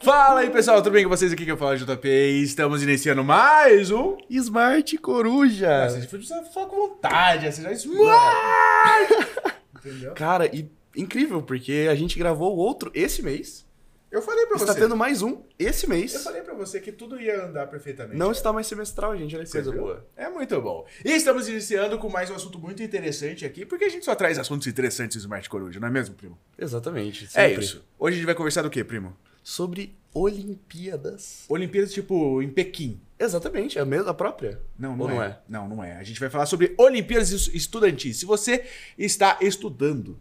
Fala aí pessoal, tudo bem com vocês? Aqui que eu falo JP e estamos iniciando mais um Smart Coruja. Nossa, a gente falar com vontade, você assim, já é Smart! Entendeu? Cara, e incrível, porque a gente gravou o outro esse mês. Eu falei pra está você. Está tendo mais um esse mês. Eu falei pra você que tudo ia andar perfeitamente. Não está mais semestral, gente. Olha que coisa viu? boa. É muito bom. E estamos iniciando com mais um assunto muito interessante aqui, porque a gente só traz assuntos interessantes no Smart Coruja, não é mesmo, primo? Exatamente. É sempre. É isso. Hoje a gente vai conversar do quê, primo? Sobre Olimpíadas. Olimpíadas, tipo, em Pequim. Exatamente, é a, mesma, a própria. Não, não, não é. é. Não, não é. A gente vai falar sobre Olimpíadas Estudantis. Se você está estudando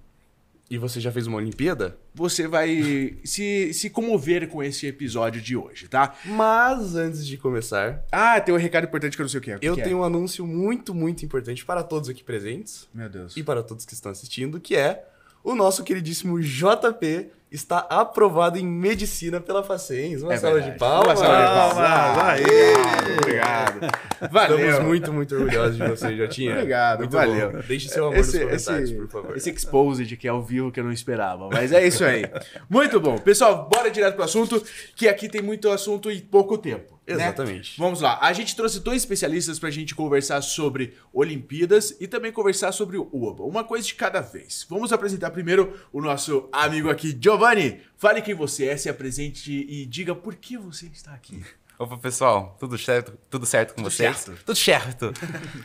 e você já fez uma Olimpíada, você vai se, se comover com esse episódio de hoje, tá? Mas antes de começar. Ah, tem um recado importante que eu não sei o que é. Eu é? tenho é? um anúncio muito, muito importante para todos aqui presentes. Meu Deus. E para todos que estão assistindo, que é o nosso queridíssimo JP está aprovado em medicina pela Facens. Uma é de palmas. Uma sala de palmas. Aê! Ah, obrigado. Valeu. Estamos muito, muito orgulhosos de você, Jotinha. Obrigado, muito valeu. Bom. Deixe seu amor esse, nos comentários, esse, por favor. Esse exposed que é ao vivo que eu não esperava, mas é isso aí. muito bom. Pessoal, bora direto pro assunto, que aqui tem muito assunto e pouco tempo. Né? Exatamente. Né? Vamos lá. A gente trouxe dois especialistas para a gente conversar sobre Olimpíadas e também conversar sobre o Uma coisa de cada vez. Vamos apresentar primeiro o nosso amigo aqui, Giovanni. Fale quem você é, se apresente e diga por que você está aqui. Opa, pessoal, tudo certo, tudo certo com tudo vocês? Certo. Tudo certo.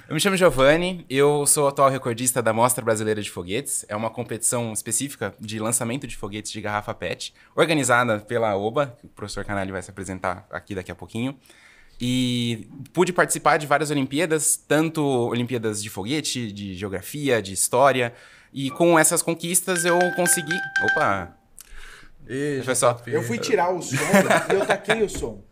eu me chamo Giovanni, eu sou atual recordista da Mostra Brasileira de Foguetes. É uma competição específica de lançamento de foguetes de garrafa PET, organizada pela OBA, que o professor Canali vai se apresentar aqui daqui a pouquinho. E pude participar de várias Olimpíadas, tanto Olimpíadas de foguete, de geografia, de história. E com essas conquistas eu consegui. Opa! E, pessoal, eu fui tirar o som, eu taquei o som.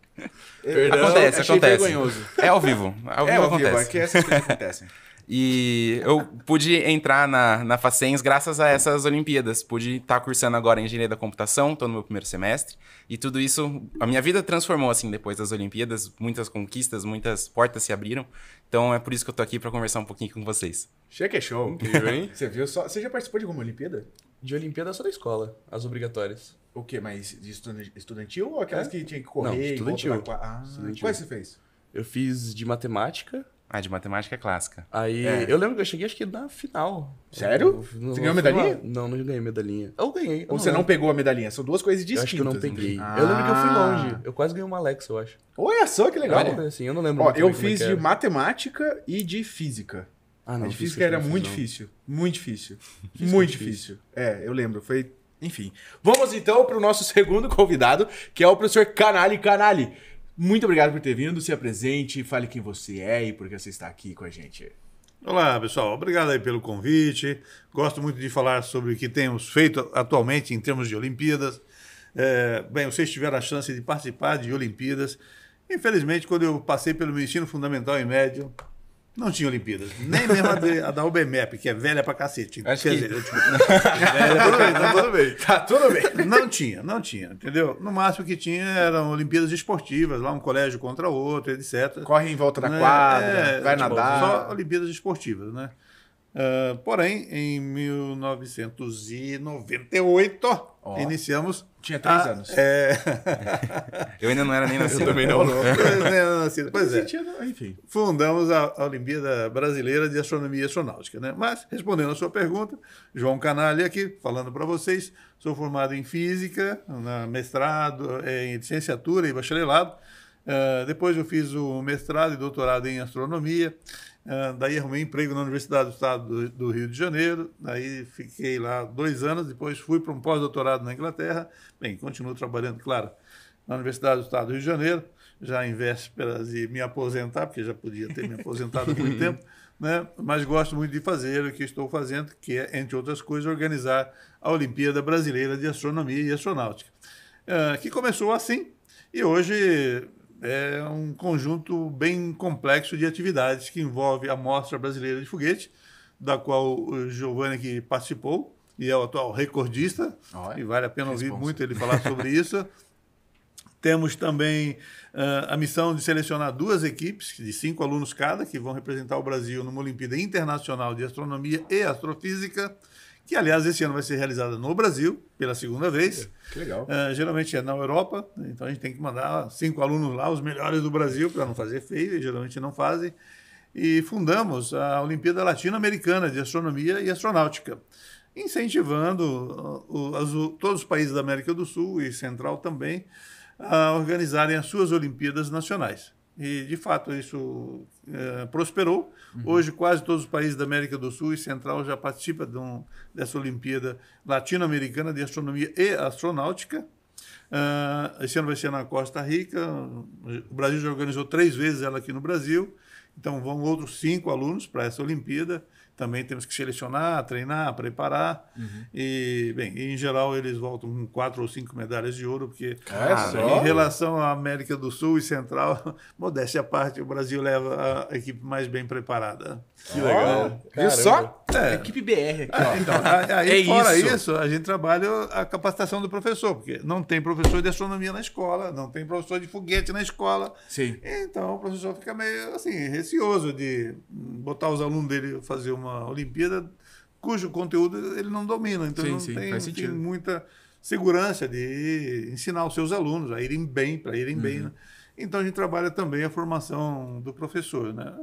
É, Perdão, acontece, acontece. Vergonhoso. É ao vivo. Ao é vivo é ao acontece. Vivo, é que essas coisas acontecem. E eu pude entrar na, na Facens graças a essas Olimpíadas. Pude estar tá cursando agora Engenharia da Computação, estou no meu primeiro semestre. E tudo isso, a minha vida transformou, assim, depois das Olimpíadas. Muitas conquistas, muitas portas se abriram. Então é por isso que eu tô aqui para conversar um pouquinho com vocês. Chega é que é show. Incrível, hein? Você viu só... Você já participou de alguma Olimpíada? De Olimpíada só da escola, as obrigatórias. O quê? Mas de estudantil ou aquelas é? que tinha que correr? Não, estudantil. Pra... Ah, estudantil. Quais você fez? Eu fiz de matemática. Ah, de matemática é clássica. Aí, é. eu lembro que eu cheguei acho que na final. Sério? Eu, você ganhou medalhinha? Não, não ganhei medalhinha. Eu ganhei. Ou não você não pegou a medalhinha? São duas coisas distintas. Eu acho que eu não assim. peguei. Ah. Eu lembro que eu fui longe. Eu quase ganhei uma Alex, eu acho. Olha só que legal. Olha. Assim, eu não lembro. Ó, eu é fiz de matemática e de física. Ah, não. A de física era muito difícil. Muito difícil. É muito difícil. É, eu lembro. Foi enfim, vamos então para o nosso segundo convidado, que é o professor Canali Canali. Muito obrigado por ter vindo, se apresente, fale quem você é e por que você está aqui com a gente. Olá, pessoal. Obrigado aí pelo convite. Gosto muito de falar sobre o que temos feito atualmente em termos de Olimpíadas. É, bem, vocês tiveram a chance de participar de Olimpíadas. Infelizmente, quando eu passei pelo meu ensino fundamental e médio, não tinha Olimpíadas. Nem mesmo a, de, a da UBMEP, que é velha pra cacete. Acho Quer que... dizer, eu, tipo... velha, tá tudo bem, tá tudo bem. Tá tudo bem. Não tinha, não tinha, entendeu? No máximo que tinha eram Olimpíadas esportivas, lá um colégio contra outro, etc. Corre em volta da quadra, é, vai tipo, nadar. Só Olimpíadas esportivas, né? Ah, porém, em 1998, oh. iniciamos. Tinha três a, anos. É... eu ainda não era nem nascido. Eu também não. Tá era nascido. Pois é. Enfim. Fundamos a, Olimpíada Brasileira de Astronomia e Astronáutica. Né? Mas, respondendo a sua pergunta, João Canali aqui, falando para vocês, sou formado em Física, na mestrado, é, em licenciatura e bacharelado. Uh, depois eu fiz o mestrado e doutorado em Astronomia. Ah, daí arrumei emprego na Universidade do Estado do, do, Rio de Janeiro, daí fiquei lá dois anos, depois fui para um pós-doutorado na Inglaterra. Bem, continuo trabalhando, claro, na Universidade do Estado do Rio de Janeiro, já em vésperas de me aposentar, porque já podia ter me aposentado há muito tempo, né? mas gosto muito de fazer o que estou fazendo, que é, entre outras coisas, organizar a Olimpíada Brasileira de Astronomia e Astronáutica, uh, que começou assim, e hoje é um conjunto bem complexo de atividades que envolve a Mostra Brasileira de Foguete, da qual o Giovanni que participou e é o atual recordista, Olha, e vale a pena ouvir muito ele falar sobre isso. Temos também uh, a missão de selecionar duas equipes, de cinco alunos cada, que vão representar o Brasil numa Olimpíada Internacional de Astronomia e Astrofísica que aliás esse ano vai ser realizada no Brasil pela segunda vez. É, que legal. Uh, geralmente é na Europa, né? então a gente tem que mandar cinco alunos lá, os melhores do Brasil, para não fazer feio, e geralmente não fazem. E fundamos a Olimpíada Latino-Americana de Astronomia e Astronáutica, incentivando uh, o, o, todos os países da América do Sul e Central também a organizarem as suas Olimpíadas Nacionais. E, de fato, isso é, prosperou. Uhum. Hoje, quase todos os países da América do Sul e Central já participam de um, dessa Olimpíada Latino-Americana de Astronomia e Astronáutica. Uh, esse ano vai ser na Costa Rica. O Brasil já organizou três vezes ela aqui no Brasil. Então, vão outros cinco alunos para essa Olimpíada também temos que selecionar, treinar, preparar. Uhum. E, bem, em geral eles voltam com quatro ou cinco medalhas de ouro, porque Caramba. É, ah, em relação à América do Sul e Central, modéstia à parte, o Brasil leva a equipe mais bem preparada. Que legal. e só? É. Equipe BR aqui. Ah, então, aí, é fora isso. isso. a gente trabalha a capacitação do professor, porque não tem professor de astronomia na escola, não tem professor de foguete na escola. Sim. Então o professor fica meio assim, receoso de botar os alunos dele fazer uma Olimpíada cujo conteúdo ele não domina. Então sim, não, sim, tem, assim, não tem, muita segurança de ensinar os seus alunos a irem bem, para irem uhum. bem. Né? Então a gente trabalha também a formação do professor, né?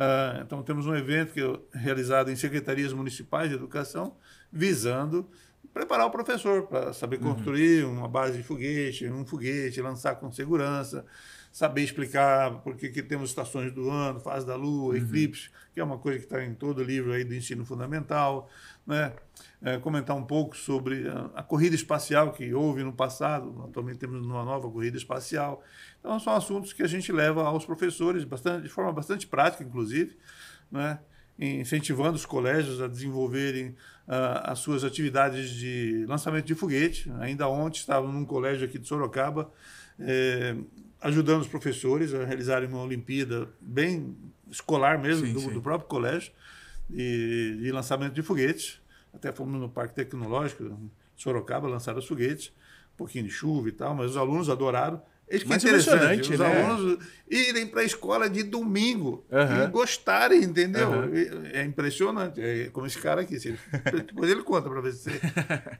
Ah, então, temos um evento que é realizado em secretarias municipais de educação, visando preparar o professor para saber uhum. construir uhum. uma base de foguete, um foguete, lançar com segurança, saber explicar por que temos estações do ano, fase da lua, uhum. eclipse, que é uma coisa que está em todo o livro aí do ensino fundamental, né? É, comentar um pouco sobre a, a corrida espacial que houve no passado, atualmente temos uma nova corrida espacial. Então, são assuntos que a gente leva aos professores bastante, de forma bastante prática, inclusive, né? incentivando os colégios a desenvolverem uh, as suas atividades de lançamento de foguete. Ainda ontem estava num colégio aqui de Sorocaba, eh, ajudando os professores a realizarem uma Olimpíada bem escolar mesmo, sim, do, sim. do, próprio colégio, e, de lançamento de foguetes. Até fomos no Parque Tecnológico de Sorocaba lançar os foguetes, um pouquinho de chuva e tal, mas os alunos adoraram que é, é impressionante, os né? alunos irem para a escola de domingo uhum. e gostarem, entendeu? Uhum. É impressionante. É como esse cara aqui. Ele, depois ele conta para você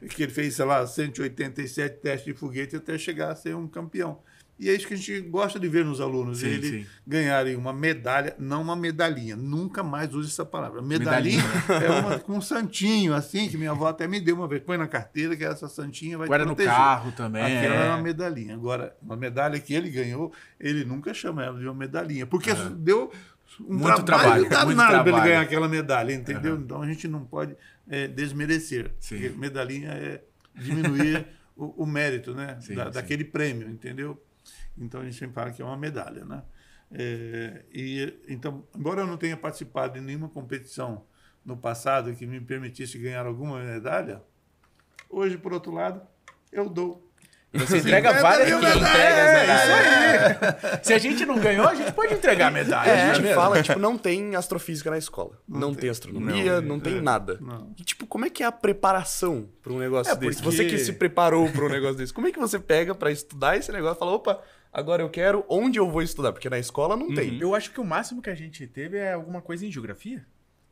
que ele fez, sei lá, 187 testes de foguete até chegar a ser um campeão. E é isso que a gente gosta de ver nos alunos, sim, eles sim. ganharem uma medalha, não uma medalhinha. Nunca mais use essa palavra. Medalhinha, medalhinha. Né? é uma com um santinho, assim, que minha avó até me deu uma vez. Põe na carteira que essa santinha vai Guarda te é proteger. no carro também. Aquela é, é uma medalhinha. Agora, uma medalha que ele ganhou, ele nunca chama ela de uma medalhinha. Porque é. deu um muito trabalho, trabalho muito nada para ele ganhar aquela medalha, entendeu? Uhum. Então a gente não pode é, desmerecer. Sim. medalhinha é diminuir o, o, mérito né, sim, da, daquele prêmio, entendeu? Então a gente fala que é uma medalha, né? É, e então, embora eu não tenha participado de nenhuma competição no passado que me permitisse ganhar alguma medalha, hoje por outro lado eu dou. Você entrega várias medalhas. medalhas. É se a gente não ganhou, a gente pode entregar medalha. É, a gente é fala, tipo, não tem astrofísica na escola. Não, não tem, tem, astronomia, não, não tem é. nada. Não. E, tipo, como é que é a preparação para um negócio é, desse? Porque... Você que se preparou para um negócio desse, como é que você pega para estudar esse negócio e fala, opa, Agora eu quero onde eu vou estudar, porque na escola não uhum. tem. Eu acho que o máximo que a gente teve é alguma coisa em geografia.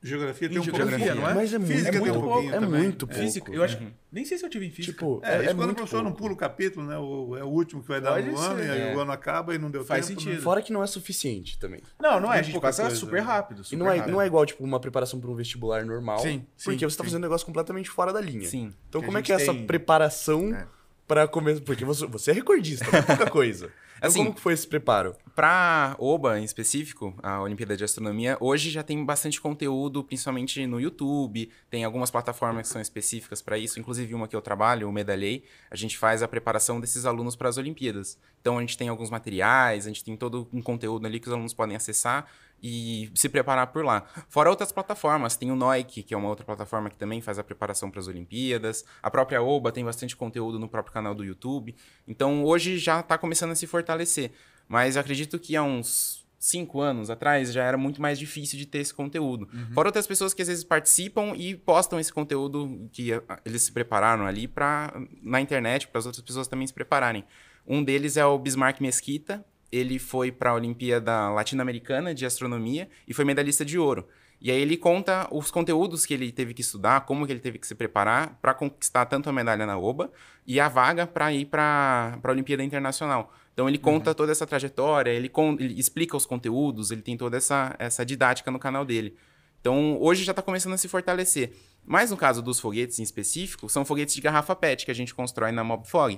Geografia tem em um geografia, pouco, não é? Mas é, é muito, é muito pouco. é muito pouco. Física, eu acho, uhum. nem sei se eu tive em física. Tipo, é, é, é quando o professor pouco. não pula o capítulo, né? O, é o último que vai dar Pode ano, e aí é. o ano acaba e não deu Faz tempo. Faz né? sentido. Né? Fora que não é suficiente também. Não, não é. A gente passa coisa, super né? rápido. Super e não é, rápido. não é igual, tipo, uma preparação para um vestibular normal. Sim. Porque você está fazendo um negócio completamente fora da linha. Sim. Então, como é que é essa preparação é. para começar? Porque você, você é recordista, é pouca coisa. Então, assim, então, como foi esse preparo? Para OBA, em específico, a Olimpíada de Astronomia, hoje já tem bastante conteúdo, principalmente no YouTube, tem algumas plataformas que são específicas para isso, inclusive uma que eu trabalho, o Medalhei, a gente faz a preparação desses alunos para as Olimpíadas. Então, a gente tem alguns materiais, a gente tem todo um conteúdo ali que os alunos podem acessar e se preparar por lá. Fora outras plataformas, tem o Noik, que é uma outra plataforma que também faz a preparação para as Olimpíadas. A própria Oba tem bastante conteúdo no próprio canal do YouTube. Então hoje já está começando a se fortalecer. Mas eu acredito que há uns cinco anos atrás já era muito mais difícil de ter esse conteúdo. Uhum. Fora outras pessoas que às vezes participam e postam esse conteúdo que ah, eles se prepararam ali para na internet para as outras pessoas também se prepararem. Um deles é o Bismarck Mesquita, ele foi para a Olimpíada Latino-Americana de Astronomia e foi medalhista de ouro. E aí ele conta os conteúdos que ele teve que estudar, como que ele teve que se preparar para conquistar tanto a medalha na OBA e a vaga para ir para a Olimpíada Internacional. Então ele conta uhum. toda essa trajetória, ele, ele, explica os conteúdos, ele tem toda essa, essa didática no canal dele. Então hoje já está começando a se fortalecer. Mas no caso dos foguetes em específico, são foguetes de garrafa PET que a gente constrói na Mob Fog.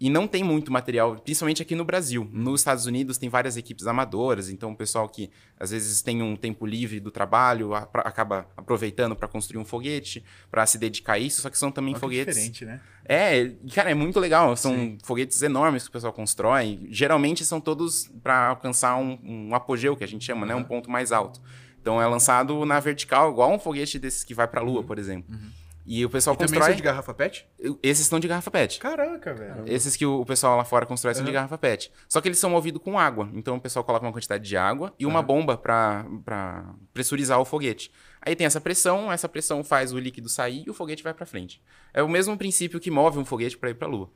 E não tem muito material, principalmente aqui no Brasil. Nos Estados Unidos tem várias equipes amadoras, então o pessoal que às vezes tem um tempo livre do trabalho a, pra, acaba aproveitando para construir um foguete, para se dedicar a isso, só que são também Olha foguetes. Diferente, né? É, cara, é muito legal. São Sim. foguetes enormes que o pessoal constrói. Geralmente são todos para alcançar um, um, apogeu, que a gente chama, uhum. né? Um ponto mais alto. Então é lançado na vertical, igual um foguete desses que vai para a Lua, uhum. por exemplo. Uhum. E o pessoal e constrói. são de garrafa PET? Esses são de garrafa PET. Caraca, velho. Esses que o pessoal lá fora constrói são de é. garrafa PET. Só que eles são movidos com água. Então o pessoal coloca uma quantidade de água e uma uhum. bomba para pressurizar o foguete. Aí tem essa pressão, essa pressão faz o líquido sair e o foguete vai para frente. É o mesmo princípio que move um foguete para ir para a Lua.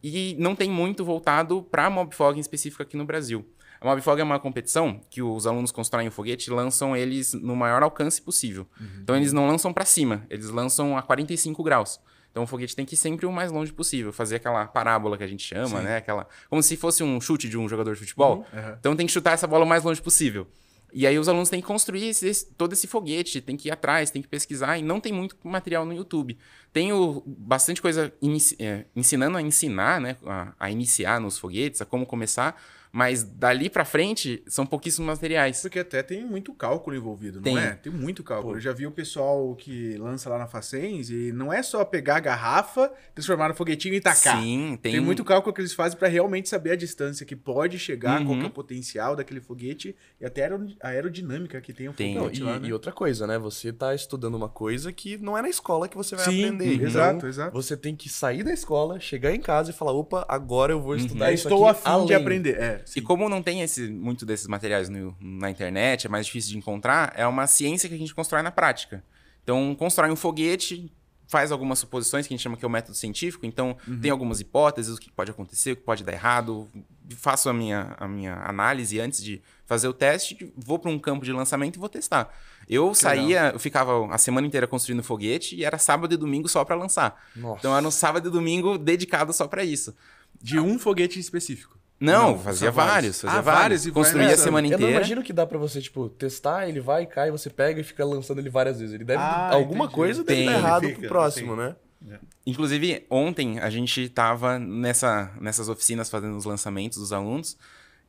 E não tem muito voltado para Mobfog em específico aqui no Brasil. A é uma competição que os alunos constroem o um foguete e lançam eles no maior alcance possível. Uhum. Então eles não lançam para cima, eles lançam a 45 graus. Então o foguete tem que ir sempre o mais longe possível, fazer aquela parábola que a gente chama, Sim. né? Aquela, como se fosse um chute de um jogador de futebol. Uhum. Uhum. Então tem que chutar essa bola o mais longe possível. E aí os alunos têm que construir esse, todo esse foguete, tem que ir atrás, tem que pesquisar, e não tem muito material no YouTube. Tenho bastante coisa é, ensinando a ensinar, né? A, a iniciar nos foguetes, a como começar, mas dali para frente, são pouquíssimos materiais. Porque até tem muito cálculo envolvido, tem. não é? Tem muito cálculo. Pô. Eu já vi o pessoal que lança lá na Facens e não é só pegar a garrafa, transformar no foguetinho e tacar. Sim, tem. Tem muito cálculo que eles fazem para realmente saber a distância que pode chegar, uhum. qual é o potencial daquele foguete e até a aerodinâmica que tem o tem. foguete não, e, lá, né? e outra coisa, né? Você tá estudando uma coisa que não é na escola que você vai Sim, aprender. Uhum. Exato, então exato. Você tem que sair da escola, chegar em casa e falar, opa, agora eu vou uhum. estudar uhum. isso Estou aqui a afim além. de aprender. É e como não tem esse, muito desses materiais no, na internet, é mais difícil de encontrar, é uma ciência que a gente constrói na prática. Então, constrói um foguete, faz algumas suposições que a gente chama que é o método científico. Então, uhum. tem algumas hipóteses, o que pode acontecer, o que pode dar errado. Faço a minha, a minha análise antes de fazer o teste, vou para um campo de lançamento e vou testar. Eu que saía, eu ficava a semana inteira construindo foguete e era sábado e domingo só para lançar. Nossa. Então, era um sábado e domingo dedicado só para isso. De um foguete específico? Não, não fazia vários. Fazia ah, vários. e Construía a semana inteira. Eu não imagino que dá pra você, tipo, testar, ele vai, cai, você pega e fica lançando ele várias vezes. Ele deve. Ah, alguma entendi. coisa deve Tem. dar errado fica, pro próximo, né? É. Inclusive, ontem a gente tava nessa, nessas oficinas fazendo os lançamentos dos alunos.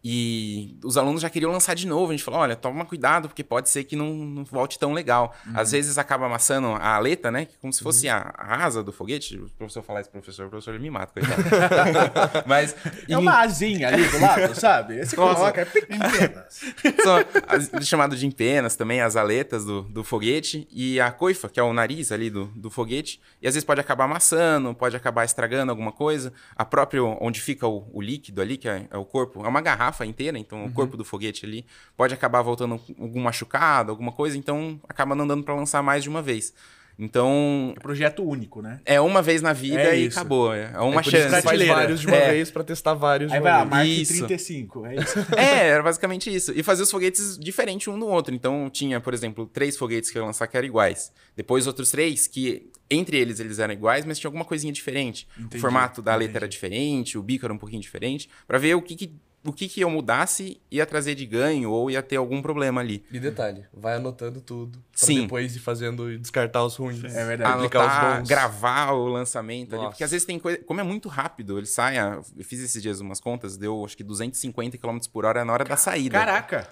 E os alunos já queriam lançar de novo. A gente falou: olha, toma cuidado, porque pode ser que não, não volte tão legal. Uhum. Às vezes acaba amassando a aleta, né? Como se fosse uhum. a, a, asa do foguete. O professor falar isso, professor, o professor me mata, coitado. Mas. É e... uma asinha ali do lado, sabe? Você coloca, é pequenas. São chamado de empenas também, as aletas do, do foguete. E a coifa, que é o nariz ali do, do foguete. E às vezes pode acabar amassando, pode acabar estragando alguma coisa. A própria, onde fica o, o líquido ali, que é, é o corpo, é uma garrafa garrafa inteira, então uhum. o corpo do foguete ali pode acabar voltando algum machucado, alguma coisa, então acaba não dando para lançar mais de uma vez. Então. É projeto único, né? É uma vez na vida é e isso. acabou. É, é, é uma é chance. faz vários de uma é. vez para testar vários de uma vai, vez. Marque isso. 35, é isso. é, era basicamente isso. E fazer os foguetes diferentes um do outro. Então tinha, por exemplo, três foguetes que eu ia lançar que eram iguais. Depois outros três que, entre eles, eles eram iguais, mas tinha alguma coisinha diferente. Entendi. O formato da letra Entendi. era diferente, o bico era um pouquinho diferente, para ver o que, que o que, que eu mudasse ia trazer de ganho ou ia ter algum problema ali. E detalhe, vai anotando tudo. Sim. Depois ir fazendo e descartar os ruins. É verdade. Anotar, gravar o lançamento Nossa. ali. Porque às vezes tem coisa. Como é muito rápido, ele sai. eu fiz esses dias umas contas, deu acho que 250 km por hora na hora Car da saída. Caraca!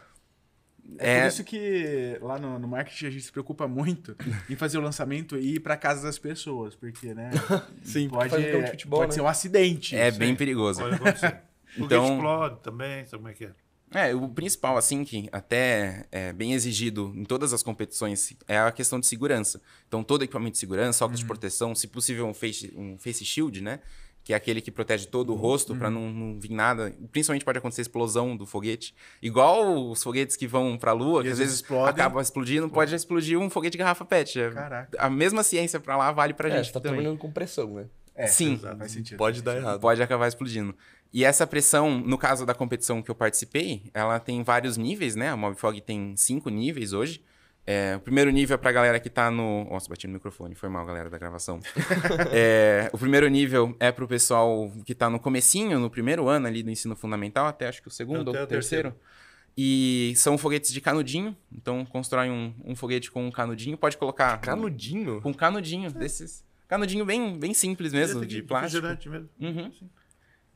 É, é, por isso que lá no, no, marketing a gente se preocupa muito em fazer o lançamento e ir para casa das pessoas, porque, né? Sim, pode, é futebol, pode né? ser um acidente. É bem é. perigoso. Pode acontecer. Então, explode também, sabe como é que é? É, o principal, assim, que até é bem exigido em todas as competições é a questão de segurança. Então, todo equipamento de segurança, óculos uhum. de hum. proteção, se possível um face, um face shield, né? Que é aquele que protege todo o uhum. rosto uhum. para não, não, vir nada. Principalmente pode acontecer explosão do foguete. Igual os foguetes que vão para a Lua, e que às vezes explodem. acabam explodindo, pode explodir um foguete de garrafa PET. É, Caraca. A mesma ciência para lá vale para a é, gente. tá também. trabalhando com pressão, né? É, Sim, sentido. pode dar errado. Pode acabar explodindo. E essa pressão, no caso da competição que eu participei, ela tem vários níveis, né? A Mobfog tem cinco níveis hoje. É, o primeiro nível é pra galera que tá no. Nossa, bati no microfone, foi mal, galera da gravação. é, o primeiro nível é pro pessoal que tá no comecinho, no primeiro ano ali do ensino fundamental, até acho que o segundo até ou o terceiro. terceiro. E são foguetes de canudinho, então constrói um, um foguete com um canudinho, pode colocar. Canudinho? Um, com um canudinho, é. desses. Canudinho bem, bem simples mesmo, de plástico. Mesmo. Uhum. Sim.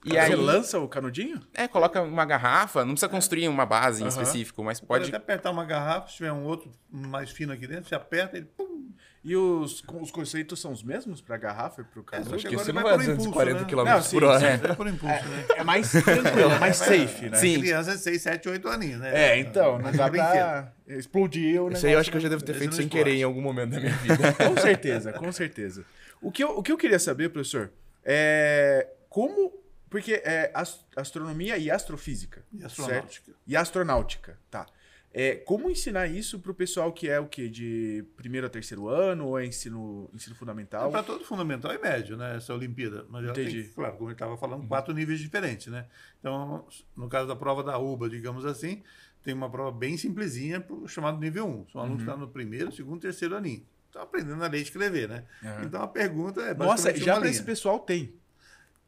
E Você aí, lança o canudinho? É, coloca uma garrafa, não precisa construir uma base em uhum. específico, mas pode. Pode até apertar uma garrafa, se tiver um outro mais fino aqui dentro, você aperta ele. Pum. E os, os conceitos são os mesmos para garrafa e para o é, canudinho? acho que você não vai a 240 km por né? hora. É. é por impulso, né? É mais tranquilo, é mais safe, né? Sim. Criança é 6, 7, 8 aninhos, né? É, então, não dá para explodir o Isso aí eu acho que eu já devo ter feito sem esporte. querer em algum momento da minha vida. com certeza, com certeza. O que eu, o que eu queria saber, professor, é como porque é ast astronomia e astrofísica. E astronáutica. Certo? E astronáutica, tá. É, como ensinar isso para o pessoal que é o quê? De primeiro a terceiro ano ou é ensino, ensino fundamental? É para todo fundamental e médio, né? Essa Olimpíada. Mas Entendi. Tem, claro, como ele estava falando, uhum. quatro níveis diferentes, né? Então, no caso da prova da UBA, digamos assim, tem uma prova bem simplesinha chamada nível 1. São alunos uhum. que tá estão no primeiro, segundo, terceiro aninho. Estão tá aprendendo a ler e escrever, né? Uhum. Então a pergunta é Nossa, já para esse pessoal tem.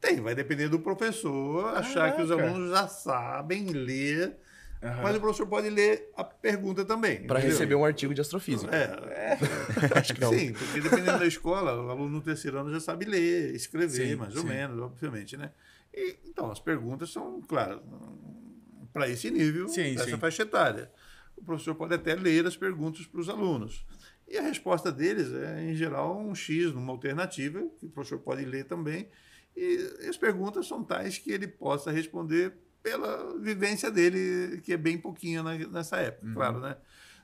Tem, vai depender do professor achar Caraca. que os alunos já sabem ler. Uhum. Mas o professor pode ler a pergunta também. Para receber um artigo de astrofísica. É, é. acho que não. Sim, porque dependendo da escola, o aluno no terceiro ano já sabe ler, escrever, sim, mais sim. ou menos, obviamente, né? E, então, as perguntas são, claro, para esse nível, essa faixa etária. O professor pode até ler as perguntas para os alunos. E a resposta deles é, em geral, um X, numa alternativa, que o professor pode ler também e as perguntas são tais que ele possa responder pela vivência dele, que é bem pouquinha nessa época, uhum. claro, né?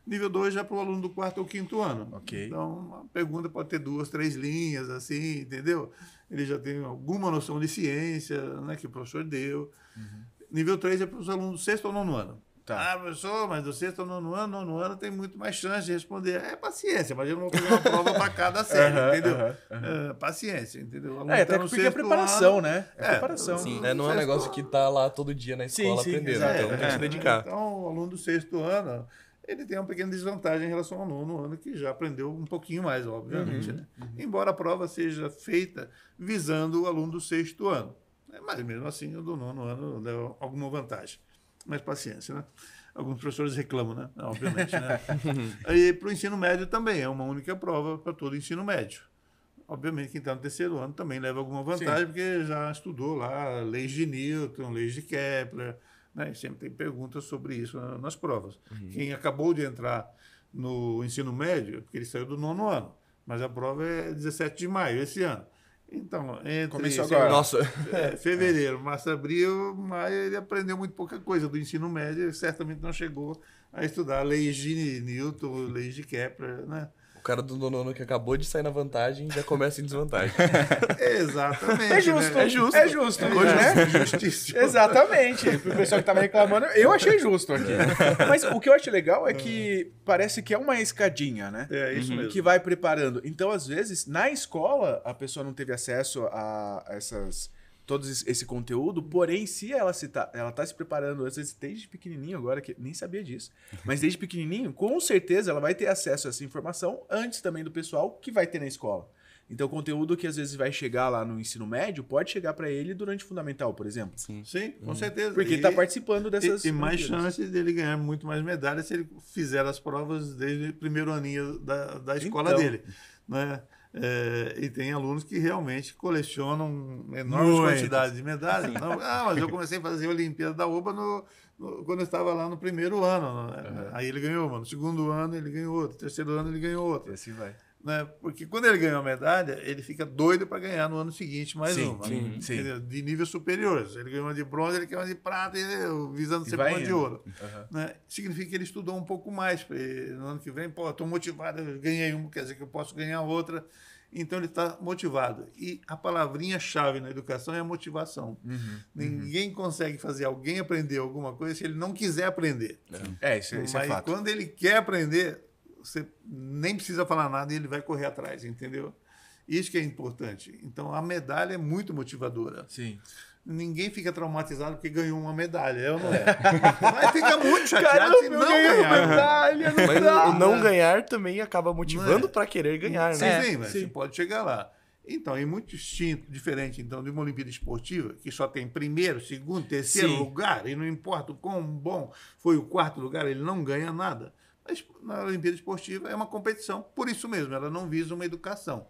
Nível 2 já para o aluno do quarto ou quinto ano. Okay. Então, a pergunta pode ter duas, três linhas, assim, entendeu? Ele já tem alguma noção de ciência, né, que o professor deu. Uhum. Nível 3 é para os alunos do sexto ou nono ano. Tá. Ah, professor, mas vocês estão no ano, nono ano tem muito mais chance de responder. É paciência, mas eu não vou fazer uma prova para cada série, uhum, entendeu? Uhum, uhum. É, paciência, entendeu? É, até porque é preparação, né? É, é preparação. Sim, né? não é um negócio que tá lá todo dia na escola sim, sim, aprendendo, é, então tem que é, se dedicar. Então, o aluno do sexto ano, ele tem uma pequena desvantagem em relação ao nono ano, que já aprendeu um pouquinho mais, obviamente, uhum, né? Uhum. Embora a prova seja feita visando o aluno do sexto ano. Mas mesmo assim, o do nono ano leva alguma vantagem mas paciência, né? Alguns professores reclamam, né? obviamente, né? e para o ensino médio também, é uma única prova para todo ensino médio. Obviamente, quem está no terceiro ano também leva alguma vantagem, Sim. porque já estudou lá leis de Newton, leis de Kepler, né? E sempre tem perguntas sobre isso né, nas provas. Uhum. Quem acabou de entrar no ensino médio, porque ele saiu do nono ano, mas a prova é 17 de maio esse ano. Então, entre Começou agora. Nossa. É, é. fevereiro, março, abril, maio, ele aprendeu muito pouca coisa do ensino médio, ele certamente não chegou a estudar leis de Newton, leis de Kepler, né? cara do nono que acabou de sair na vantagem já começa em desvantagem. Exatamente. É né? justo, né? é justo. É justo. É, né? é justiça. Exatamente. Pro pessoal que tava reclamando, eu achei justo aqui. É. Mas o que eu acho legal é que parece que é uma escadinha, né? É, isso uhum. mesmo. Que vai preparando. Então, às vezes, na escola, a pessoa não teve acesso a essas todo esse conteúdo, porém, se ela se tá, ela tá se preparando antes, desde pequenininho agora, que nem sabia disso, mas desde pequenininho, com certeza ela vai ter acesso a essa informação antes também do pessoal que vai ter na escola. Então, conteúdo que às vezes vai chegar lá no ensino médio pode chegar para ele durante o fundamental, por exemplo. Sim, Sim com hum. certeza. Porque tá e, ele está participando dessas. E, e mais chance dele ganhar muito mais medalhas se ele fizer as provas desde o primeiro aninho da, da escola então. dele. Né? É, e tem alunos que realmente colecionam enormes Muito. quantidades de medalhas. Não, ah, mas eu comecei a fazer a Olimpíada da UBA no, no, quando eu estava lá no primeiro ano. Uhum. Aí ele ganhou uma, no segundo ano ele ganhou outra, no terceiro ano ele ganhou outra. E assim vai. Né? Porque quando ele ganha uma medalha, ele fica doido para ganhar no ano seguinte mais sim, uma. Né? Sim, sim. De níveis superiores. Ele ganhou uma de bronze, ele quer uma de prata, eh, visando ser uma de ouro. Uhum. Né? Significa que ele estudou um pouco mais. No ano que vem, pô, estou motivado, eu ganhei uma, quer dizer que eu posso ganhar outra. Então ele está motivado. E a palavrinha-chave na educação é a motivação. Uhum, uhum. Ninguém uhum. consegue fazer alguém aprender alguma coisa se ele não quiser aprender. É, é isso, isso é Mas é fato. quando ele quer aprender, você nem precisa falar nada e ele vai correr atrás, entendeu? Isso que é importante. Então a medalha é muito motivadora. Sim. Ninguém fica traumatizado porque ganhou uma medalha, eu é não é? é. Mas fica muito chateado se não ganhar. Medalha, não Mas dá, o não ganhar também acaba motivando é? para querer ganhar, sim, né? Sim, mas sim. você pode chegar lá. Então, é muito distinto, diferente então de uma Olimpíada Esportiva, que só tem primeiro, segundo, terceiro Sim. lugar, e não importa o quão bom foi o quarto lugar, ele não ganha nada na Olimpíada Esportiva é uma competição, por isso mesmo, ela não visa uma educação.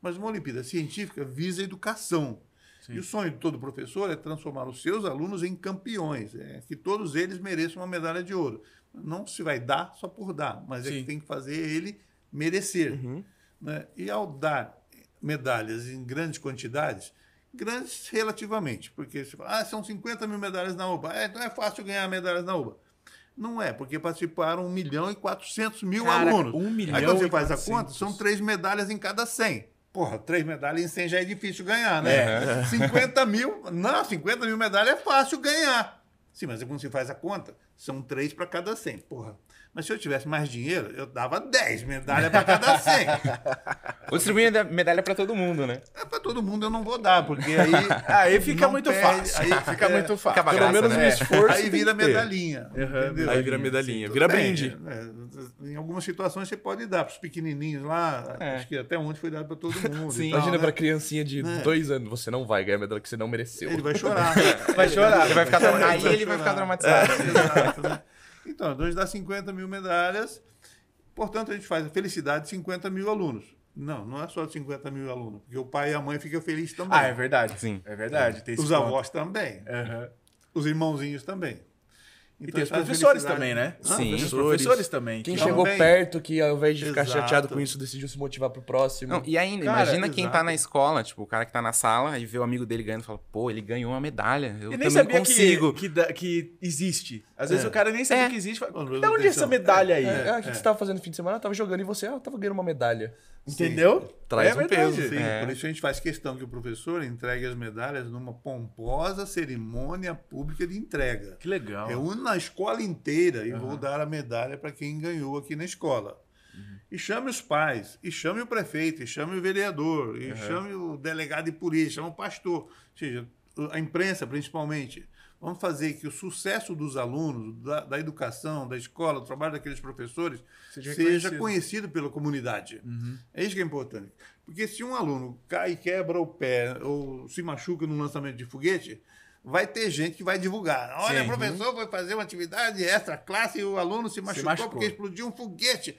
Mas uma Olimpíada científica visa educação. Sim. E o sonho de todo professor é transformar os seus alunos em campeões, é que todos eles mereçam uma medalha de ouro. Não se vai dar só por dar, mas Sim. é que tem que fazer ele merecer. Uhum. Né? E ao dar medalhas em grandes quantidades, grandes relativamente, porque se fala, ah, são 50 mil medalhas na UBA, é, então é fácil ganhar medalhas na UBA. Não é, porque participaram 1 milhão e 400 mil Caraca, alunos. 1 milhão Aí quando você faz 400. a conta, são três medalhas em cada 100. Porra, três medalhas em 100 já é difícil ganhar, né? É. 50 é. mil, não, 50 mil medalhas é fácil ganhar. Sim, mas quando você faz a conta, são três para cada 100. Porra, mas se eu tivesse mais dinheiro, eu dava 10 medalhas para cada 100. Ou distribuindo medalha para todo mundo, né? É, para todo mundo eu não vou dar, porque aí. aí fica muito fácil. Aí fica é, muito fácil. Pelo graça, menos né? um esforço. Uhum. Aí vira medalhinha. Uhum, aí vira medalhinha. Assim, vira brinde. É, é, em algumas situações você pode dar para os pequenininhos lá. É. Acho que até ontem foi dado para todo mundo. Sim, tal, imagina né? para criancinha de 2 né? anos: você não vai ganhar medalha que você não mereceu. Ele vai chorar. vai chorar. Ele vai ficar Aí ele vai ficar traumatizado. Né? Então, gente dá 50 mil medalhas. Portanto, a gente faz a felicidade de 50 mil alunos. Não, não é só de 50 mil alunos, porque o pai e a mãe ficam felizes também. Ah, é verdade, sim. É verdade. É. Os avós também. Uhum. Os irmãozinhos também. Então, e tem então, os professores também, né? Ah, Sim. Os professores também. Quem chegou também. perto que ao invés de ficar exato. chateado com isso, decidiu se motivar pro próximo. Não, e ainda, cara, imagina quem tá na escola, tipo, o cara que tá na sala e vê o amigo dele ganhando e fala, pô, ele ganhou uma medalha. Eu e nem sabia consigo. Que, que, que existe. Às é. vezes o cara nem sabia é. que existe. Fala, da onde é essa medalha aí? É, o que é. você tava fazendo no fim de semana? Eu tava jogando e você, ah, eu tava ganhando uma medalha. Entendeu? Sim. Traz é um peso. Sim. É. Por isso a gente faz questão que o professor entregue as medalhas numa pomposa cerimônia pública de entrega. Que legal. Reúne na escola inteira e uhum. vou dar a medalha para quem ganhou aqui na escola. Uhum. E chame os pais, e chame o prefeito, e chame o vereador, e uhum. chame o delegado de polícia, chame o pastor. Ou seja, a imprensa principalmente vamos fazer que o sucesso dos alunos, da, da educação, da escola, do trabalho daqueles professores, seja, seja conhecido. pela comunidade. Uhum. É isso que é importante. Porque se um aluno cai e quebra o pé ou se machuca no lançamento de foguete, vai ter gente que vai divulgar. Olha, Sim, professor foi fazer uma atividade extra classe e o aluno se machucou, se machucou, porque explodiu um foguete.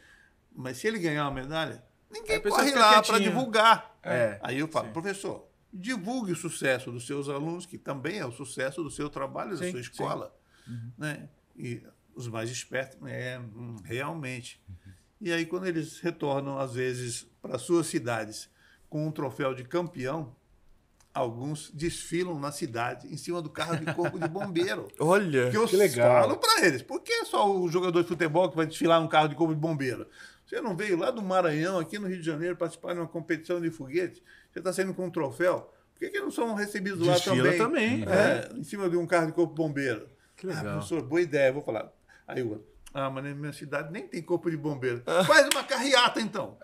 Mas se ele ganhar uma medalha, ninguém corre lá para divulgar. É. Aí eu falo, Sim. professor, divulgue o sucesso dos seus alunos, que também é o sucesso do seu trabalho, sim, da sua escola. Uhum. Né? E os mais espertos, né? é, hum, realmente. E aí, quando eles retornam, às vezes, para suas cidades com um troféu de campeão, alguns desfilam na cidade em cima do carro de corpo de bombeiro. Olha, que, eu que legal. falo para eles, por que só o jogador de futebol que vai desfilar no carro de corpo de bombeiro? Você não veio lá do Maranhão, aqui no Rio de Janeiro, participar de uma competição de foguete? você está saindo com um troféu, por que, que não são recebidos lá também? também é, é. Em cima de um carro de corpo bombeiro. Que legal. Ah, professor, boa ideia, vou falar. Aí o ah, mas na minha cidade nem tem corpo de bombeiro. Ah. Faz uma carreata, então.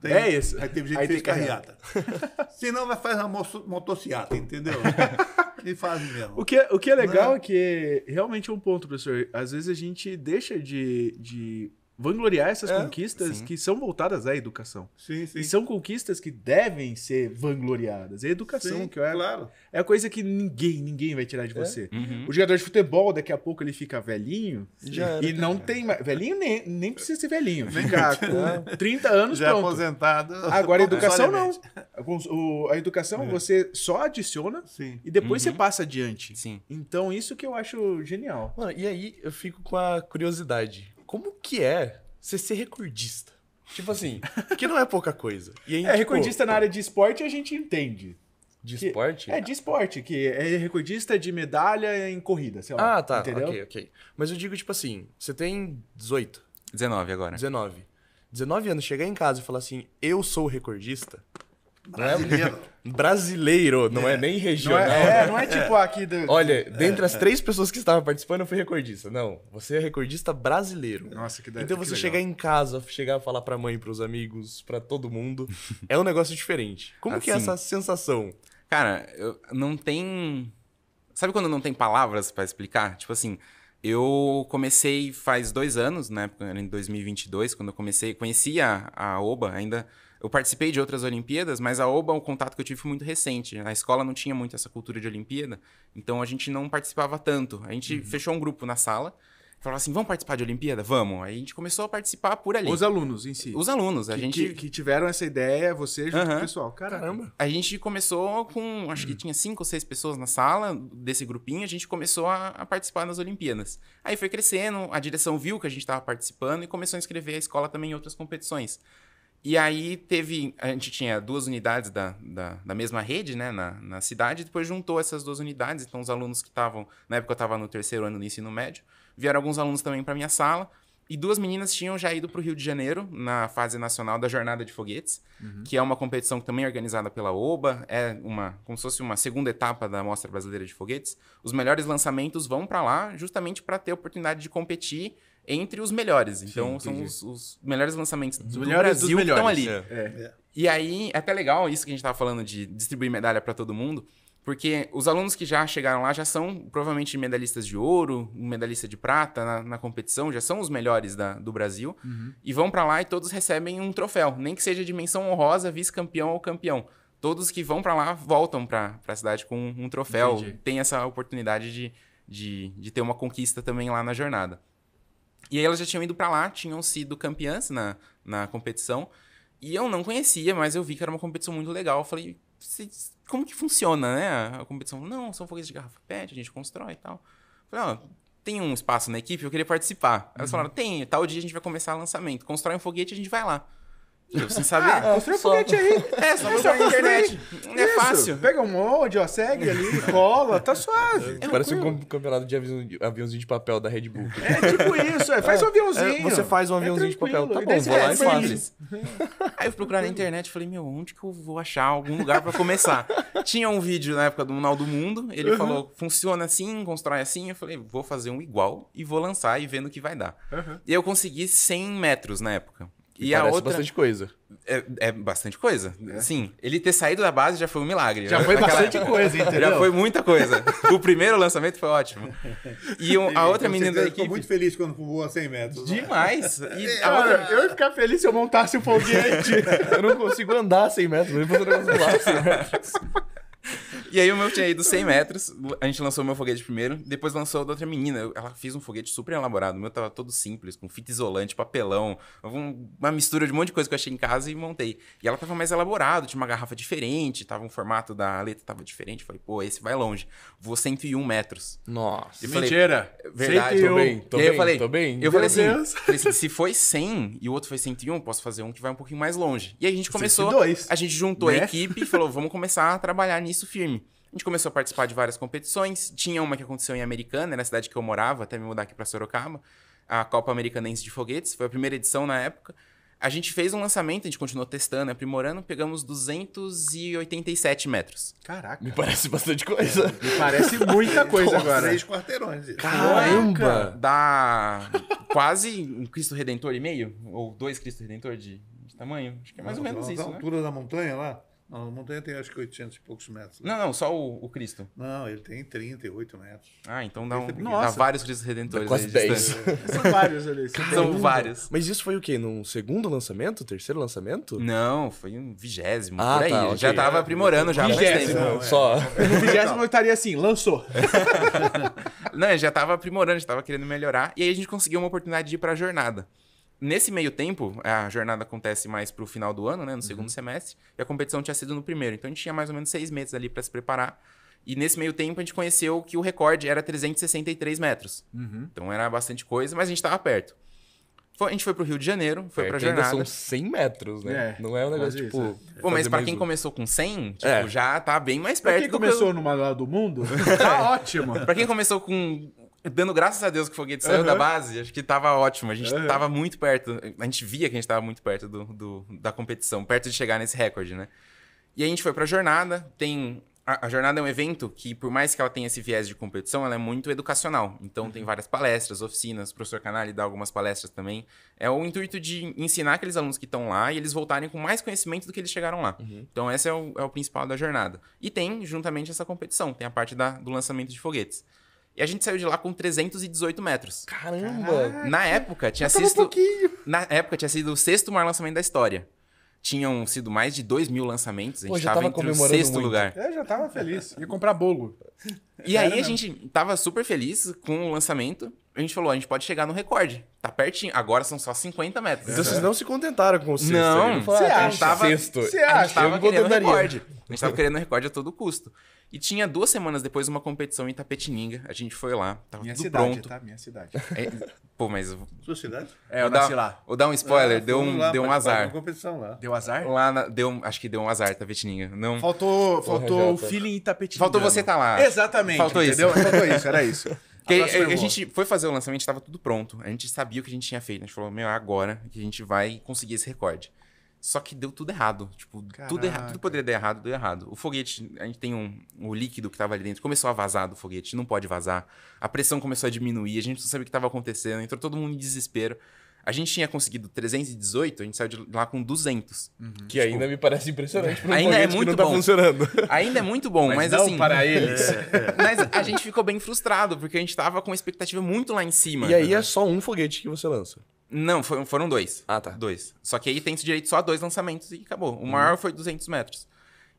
Tem, é isso. Aí teve gente aí que fez carreata. carreata. Se não, vai fazer uma motocicleta, entendeu? e faz mesmo. O que, é, o que é né? legal é? é que realmente é um ponto, professor. Às vezes a gente deixa de, de vangloriar essas é, conquistas sim. que são voltadas à educação. Sim, sim. E são conquistas que devem ser vangloriadas. É a educação, sim, que é, claro. é a coisa que ninguém, ninguém vai tirar de é. você. Uhum. O jogador de futebol, daqui a pouco ele fica velhinho Já e não tem mais... Velhinho nem, nem precisa ser velhinho. Vem cá, com 30 anos, Já é pronto. aposentado. Agora, a educação não. A educação é. você só adiciona sim. e depois uhum. você passa adiante. Sim. Então, isso que eu acho genial. Mano, e aí eu fico com a curiosidade como que é você ser recordista? Tipo assim, que não é pouca coisa. Aí, é, tipo, recordista pô, na área de esporte a gente entende. De que, esporte? É, de esporte, que é recordista de medalha em corrida, sei lá. Ah, tá, entendeu? ok, ok. Mas eu digo, tipo assim, você tem 18. 19 agora. 19. 19 anos, chegar em casa e falar assim, eu sou recordista, Brasileiro. Brasileiro, não é, é nem regional. Não é, é, não é tipo é. aqui do. Olha, dentre é. as três pessoas que estavam participando, eu fui recordista. Não, você é recordista brasileiro. Nossa, que daí. Então você chegar em casa, chegar a falar pra mãe, pros amigos, pra todo mundo, é um negócio diferente. Como assim, que é assim. essa sensação? Cara, eu, não tem. Sabe quando não tem palavras para explicar? Tipo assim, eu comecei faz dois anos, né? Em 2022, quando eu comecei, conhecia a, a OBA ainda eu participei de outras Olimpíadas, mas a OBA o contato que eu tive foi muito recente. Na escola não tinha muito essa cultura de Olimpíada, então a gente não participava tanto. A gente uhum. fechou um grupo na sala, falava assim: vamos participar de Olimpíada? Vamos. Aí a gente começou a participar por ali. Os alunos em si. Os alunos. A que, gente... que, que tiveram essa ideia, você junto uhum. com o pessoal. Caramba. A gente começou com, acho que hum. tinha cinco ou seis pessoas na sala desse grupinho, a gente começou a, a participar nas Olimpíadas. Aí foi crescendo, a direção viu que a gente estava participando e começou a inscrever a escola também em outras competições. E aí teve. A gente tinha duas unidades da, da, da mesma rede, né, na, na cidade, e depois juntou essas duas unidades. Então, os alunos que estavam. Na época eu estava no terceiro ano do ensino médio, vieram alguns alunos também para minha sala. E duas meninas tinham já ido para o Rio de Janeiro na fase nacional da Jornada de Foguetes, uhum. que é uma competição também organizada pela OBA, é uma como se fosse uma segunda etapa da Mostra Brasileira de Foguetes. Os melhores lançamentos vão para lá justamente para ter a oportunidade de competir entre os melhores. Então, Sim, são os, os, melhores lançamentos os do melhores Brasil melhores, que estão ali. É. É. E aí, é até legal isso que a gente estava falando de distribuir medalha para todo mundo, porque os alunos que já chegaram lá já são provavelmente medalhistas de ouro, medalhista de prata na, na competição, já são os melhores da, do Brasil, uhum. e vão para lá e todos recebem um troféu, nem que seja de menção honrosa, vice-campeão ou campeão todos que vão para lá voltam para a cidade com um, um troféu, Entendi. tem essa oportunidade de, de, de, ter uma conquista também lá na jornada. E aí elas já tinham ido para lá, tinham sido campeãs na, na competição. E eu não conhecia, mas eu vi que era uma competição muito legal. Eu falei, como que funciona, né? A competição, não, são foguetes de garrafa pet, a gente constrói e tal. Eu falei, ó tem um espaço na equipe, eu queria participar. Elas uhum. falaram, tem, tal dia a gente vai começar o lançamento. Constrói um foguete, a gente vai lá. Você ah, sabe? Ah, um foguete aí. É, só na internet. é fácil. Pega um molde, ó, segue ali, cola, tá suave. É, parece um campeonato de aviãozinho de papel da Red Bull. É tipo isso, é. Faz é, um aviãozinho. É, você faz um é aviãozinho é de papel. Tá bom, vou lá e é faço. Aí eu procurar na internet e falei, meu, onde que eu vou achar algum lugar pra começar? Tinha um vídeo na época do Mundial do Mundo, ele uhum. falou, funciona assim, constrói assim. Eu falei, vou fazer um igual e vou lançar e vendo o que vai dar. Uhum. E eu consegui 100 metros na época. E, a outra. bastante coisa. É, é bastante coisa. É. Sim, ele ter saído da base já foi um milagre. Já, né? foi bastante coisa, entendeu? Já foi muita coisa. o primeiro lançamento foi ótimo. E um, a outra menina da equipe. Ficou muito feliz quando voou a 100 metros. Né? Demais. E a outra... eu ia ficar feliz se eu montasse o um foguete. eu não consigo andar 100 metros, eu não consigo andar 100 metros. E aí o meu tinha ido 100 metros, a gente lançou o meu foguete primeiro, depois lançou o da outra menina. Ela fez um foguete super elaborado, o meu tava todo simples, com fita isolante, papelão, uma mistura de um monte de coisa que eu achei em casa e montei. E ela tava mais elaborado, tinha uma garrafa diferente, tava um formato da letra tava diferente. Falei, pô, esse vai longe. Vou 101 metros. Nossa. E Mentira. Falei, verdade. 101. Tô bem, tô e bem, eu falei, tô bem. Assim, eu falei assim, se foi 100 e o outro foi 101, posso fazer um que vai um pouquinho mais longe. E aí a gente começou, 102. a gente juntou né? a equipe e falou, vamos começar a trabalhar nisso nisso firme. A gente começou a participar de várias competições. Tinha uma que aconteceu em Americana, na cidade que eu morava, até me mudar aqui para Sorocaba. A Copa Americanense de Foguetes. Foi a primeira edição na época. A gente fez um lançamento, a gente continuou testando, aprimorando, pegamos 287 metros. Caraca. Me parece bastante coisa. É, me parece muita coisa agora. Seis quarteirões. Caramba! Dá quase um Cristo Redentor e meio, ou dois Cristo Redentor de, de tamanho. Acho que é mais ou menos isso. A né? altura né? da montanha lá? Não, a montanha tem acho que 800 e poucos metros. Né? Não, não, só o, o, Cristo. Não, ele tem 38 metros. Ah, então dá, um, dá vários Cristos Redentores. Dá quase 10. É. São vários ali. São vários. Mas isso foi o quê? Num segundo lançamento? Terceiro lançamento? Não, foi um vigésimo. Ah, por aí. Tá, okay. Já tava aprimorando já. Vigésimo. Não, é. Só. No vigésimo eu estaria assim, lançou. não, já tava aprimorando, já tava querendo melhorar. E aí a gente conseguiu uma oportunidade de ir pra jornada. Nesse meio tempo, a jornada acontece mais pro final do ano, né? No uhum. segundo semestre, e a competição tinha sido no primeiro. Então a gente tinha mais ou menos seis meses ali para se preparar. E nesse meio tempo a gente conheceu que o recorde era 363 metros. Uhum. Então era bastante coisa, mas a gente estava perto. Foi, a gente foi pro Rio de Janeiro, foi é, pra jornada. Ainda são 100 metros, né? É, não é um negócio tipo. Isso, é. Pô, mas pra quem um. começou com 100, tipo, é. já tá bem mais perto. Pra quem começou eu... numa do mundo, tá ótimo. pra quem começou com dando graças a Deus que o foguete saiu uhum. da base, acho que tava ótimo. A gente uhum. tava muito perto, a gente via que a gente tava muito perto do, do da competição, perto de chegar nesse recorde, né? E a gente foi pra jornada, tem... A, a, jornada é um evento que, por mais que ela tenha esse viés de competição, ela é muito educacional. Então, uhum. tem várias palestras, oficinas, o professor Canali dá algumas palestras também. É o intuito de ensinar aqueles alunos que estão lá e eles voltarem com mais conhecimento do que eles chegaram lá. Uhum. Então, esse é o, é o principal da jornada. E tem, juntamente, essa competição. Tem a parte da, do lançamento de foguetes. E a gente saiu de lá com 318 metros. Caramba! Caraca. Na época tinha sido. Um na época tinha sido o sexto maior lançamento da história. Tinham sido mais de 2 mil lançamentos. A gente estava já entre o sexto muito. lugar. Eu é, já tava feliz. Ia comprar bolo. E aí a gente tava super feliz com o lançamento. A gente falou, a gente pode chegar no recorde. Tá pertinho. Agora são só 50 metros. Então vocês não se contentaram com o sexto. Não, você ah, acha? sexto. Você acha? A gente tava querendo recorde. A gente tava querendo recorde a todo custo. E tinha duas semanas depois uma competição em Tapetininga. A gente foi lá, tava minha tudo cidade, pronto. Tá? Minha cidade. É, pô, mas. Sua cidade? É, eu, eu dar, lá. Vou dar um spoiler, ah, deu um, lá, deu um azar. competição lá. Deu azar? Lá na, deu, acho que deu um azar, Tapetininga. Não... Faltou, faltou o feeling em Tapetininga. Faltou você estar tá lá. Exatamente. Faltou entendeu? isso. Faltou isso, era isso. Que, a, a gente foi fazer o lançamento, estava tudo pronto. A gente sabia o que a gente tinha feito. A gente falou, meu, é agora que a gente vai conseguir esse recorde. Só que deu tudo errado. Tipo, Caraca. tudo, tudo poderia dar errado, deu errado. O foguete, a gente tem um, um líquido que tava ali dentro, começou a vazar do foguete, não pode vazar. A pressão começou a diminuir, a gente não sabia o que estava acontecendo, entrou todo mundo em desespero. A gente tinha conseguido 318, a gente saiu de lá com 200. Uhum. Que tipo, ainda me parece impressionante um ainda é muito não tá bom. funcionando. Ainda é muito bom, mas, mas não assim... para é, eles. É, é. Mas a gente ficou bem frustrado, porque a gente tava com uma expectativa muito lá em cima. E aí né? é só um foguete que você lança. Não, foram dois. Ah, tá. Dois. Só que aí tem direito só a dois lançamentos e acabou. O uhum. maior foi 200 metros.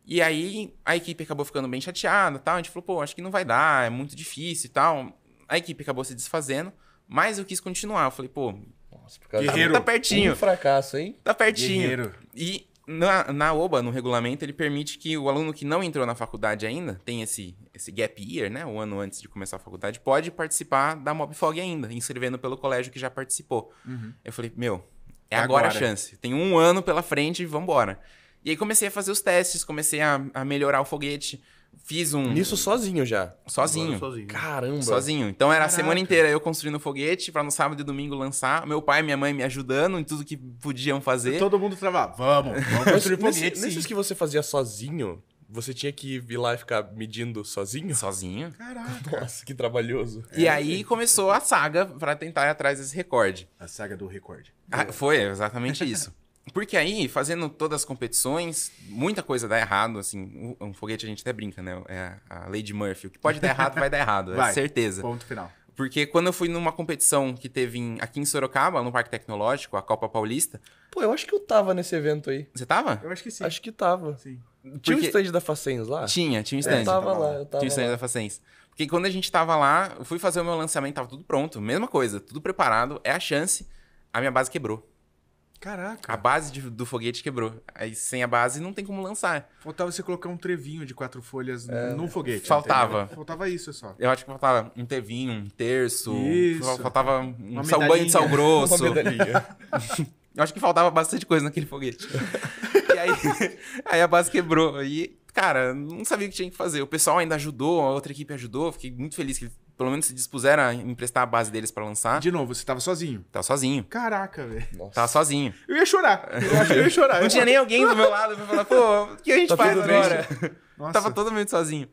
E aí a equipe acabou ficando bem chateada tal. A gente falou, pô, acho que não vai dar, é muito difícil e tal. A equipe acabou se desfazendo, mas eu quis continuar. Eu falei, pô. Nossa, por causa Guerreiro, tá, tá pertinho. Um fracasso, hein? Tá pertinho. Guerreiro. E na, na OBA, no regulamento, ele permite que o aluno que não entrou na faculdade ainda, tem esse, esse gap year, né? Um ano antes de começar a faculdade, pode participar da MobFog ainda, inscrevendo pelo colégio que já participou. Uhum. Eu falei, meu, é agora. agora, a chance. Tem um ano pela frente e vambora. E aí comecei a fazer os testes, comecei a, a melhorar o foguete fiz um. Nisso sozinho já. Sozinho. sozinho. Caramba. Sozinho. Então era Caraca. a semana inteira eu construindo foguete para no sábado e domingo lançar. Meu pai e minha mãe me ajudando em tudo que podiam fazer. E todo mundo trabalhava. Vamos, vamos construir foguete. Nesse, nesses que você fazia sozinho, você tinha que ir lá e ficar medindo sozinho? Sozinho. Caraca. Nossa, que trabalhoso. E é, aí começou a saga para tentar ir atrás desse recorde. A saga do recorde. Ah, foi, exatamente isso. Porque aí, fazendo todas as competições, muita coisa dá errado, assim, um, foguete a gente até brinca, né? É a Lady Murphy, o que pode dar errado vai dar errado, é vai, é certeza. Ponto final. Porque quando eu fui numa competição que teve em, aqui em Sorocaba, no Parque Tecnológico, a Copa Paulista. Pô, eu acho que eu tava nesse evento aí. Você tava? Eu acho que sim. Acho que tava. Sim. Tinha o um stand da Facens lá? Tinha, tinha um é, stand. eu tava lá, eu tava Tinha o um stand lá. da Facens. Porque quando a gente tava lá, eu fui fazer o meu lançamento, tava tudo pronto, mesma coisa, tudo preparado, é a chance. A minha base quebrou. Caraca. A base de, do foguete quebrou. Aí sem a base não tem como lançar. Faltava você colocar um trevinho de quatro folhas é, no foguete. Faltava. Faltava isso só. Eu acho que faltava um trevinho, um terço. Isso. Faltava um sal, banho de sal grosso. Eu acho que faltava bastante coisa naquele foguete. e aí, aí a base quebrou. E, cara, não sabia o que tinha que fazer. O pessoal ainda ajudou, a outra equipe ajudou. Fiquei muito feliz que pelo menos se dispuseram a emprestar a base deles para lançar. De novo, você tava sozinho. Tava sozinho. Caraca, velho. Tava sozinho. Eu ia chorar. Eu eu ia chorar. Não tinha nem alguém do meu lado pra falar, pô, o que a gente tá faz agora? Nossa. Tava totalmente sozinho.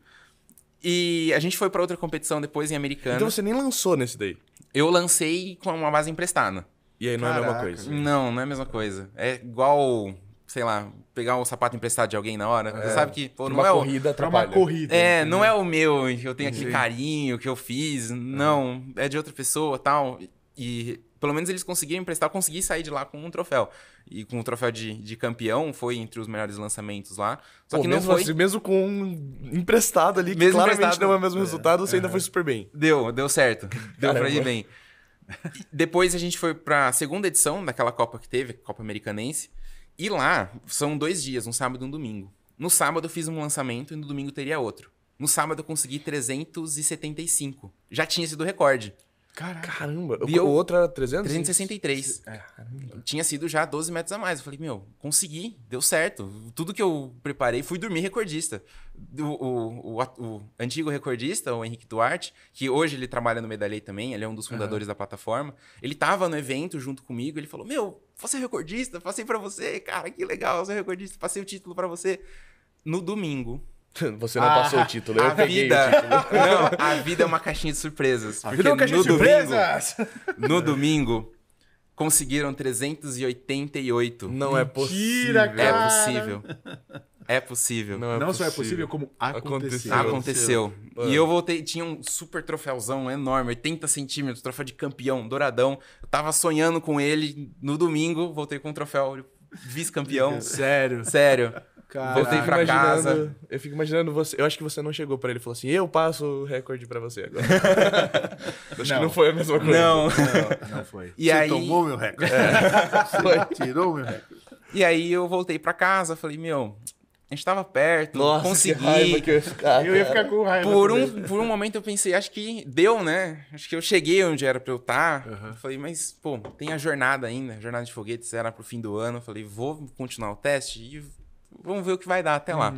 E a gente foi para outra competição depois em Americana. Então você nem lançou nesse daí? Eu lancei com uma base emprestada. E aí não Caraca, é a mesma coisa? Não, não é a mesma coisa. É igual sei lá, pegar um sapato emprestado de alguém na hora. É, você sabe que pô, não uma é o... corrida trabalha. uma corrida. É, entendeu? não é o meu, eu tenho aquele carinho que eu fiz. Não, é de outra pessoa, tal. E pelo menos eles conseguiram emprestar, eu consegui sair de lá com um troféu. E com o troféu de, de campeão, foi entre os melhores lançamentos lá. Só Pô, que não mesmo foi. Assim, mesmo com um emprestado ali, mesmo que claramente não é o mesmo é, resultado, é, você é. ainda foi super bem. Deu, deu certo. Deu Caramba. pra ir bem. Depois a gente foi pra segunda edição daquela Copa que teve, Copa Americanense. E lá são dois dias, um sábado e um domingo. No sábado eu fiz um lançamento e no domingo teria outro. No sábado eu consegui 375. Já tinha sido recorde. Caraca. Caramba. E o outro era 300? 363. É, caramba. Tinha sido já 12 metros a mais. Eu falei, meu, consegui, deu certo. Tudo que eu preparei, fui dormir recordista. O, o, o, o antigo recordista, o Henrique Duarte, que hoje ele trabalha no Medalhei também, ele é um dos fundadores uhum. da plataforma, ele estava no evento junto comigo, ele falou, meu, você é recordista, passei para você, cara, que legal, você é recordista, passei o título para você. No domingo, você não ah, passou o título, eu peguei vida, o título. Não, a vida é uma caixinha de surpresas. A vida é uma caixinha de domingo, surpresas! No domingo, conseguiram 388. Não é Mentira, é possível. Cara. É possível. É possível. Não, é não possível. só é possível, como aconteceu. Aconteceu. aconteceu. E eu voltei, tinha um super troféuzão enorme, 80 centímetros, troféu de campeão, douradão. Eu tava sonhando com ele no domingo, voltei com um troféu vice-campeão. Sério? Sério. Caraca. Voltei pra casa. Eu fico imaginando você. Eu acho que você não chegou pra ele e falou assim: eu passo o recorde pra você agora. acho não. que não foi a mesma coisa. Não, não, não foi. E você aí... tomou meu recorde. É. Você foi. tirou meu recorde. E aí eu voltei pra casa, falei: meu, a gente tava perto, Nossa, consegui. eu, ia ficar, eu ia ficar com raiva. Por um, por um momento eu pensei, acho que deu, né? Acho que eu cheguei onde era pra eu estar. Tá. Uhum. Falei, mas, pô, tem a jornada ainda. A jornada de foguetes era pro fim do ano. Falei, vou continuar o teste e vamos ver o que vai dar até uhum. lá.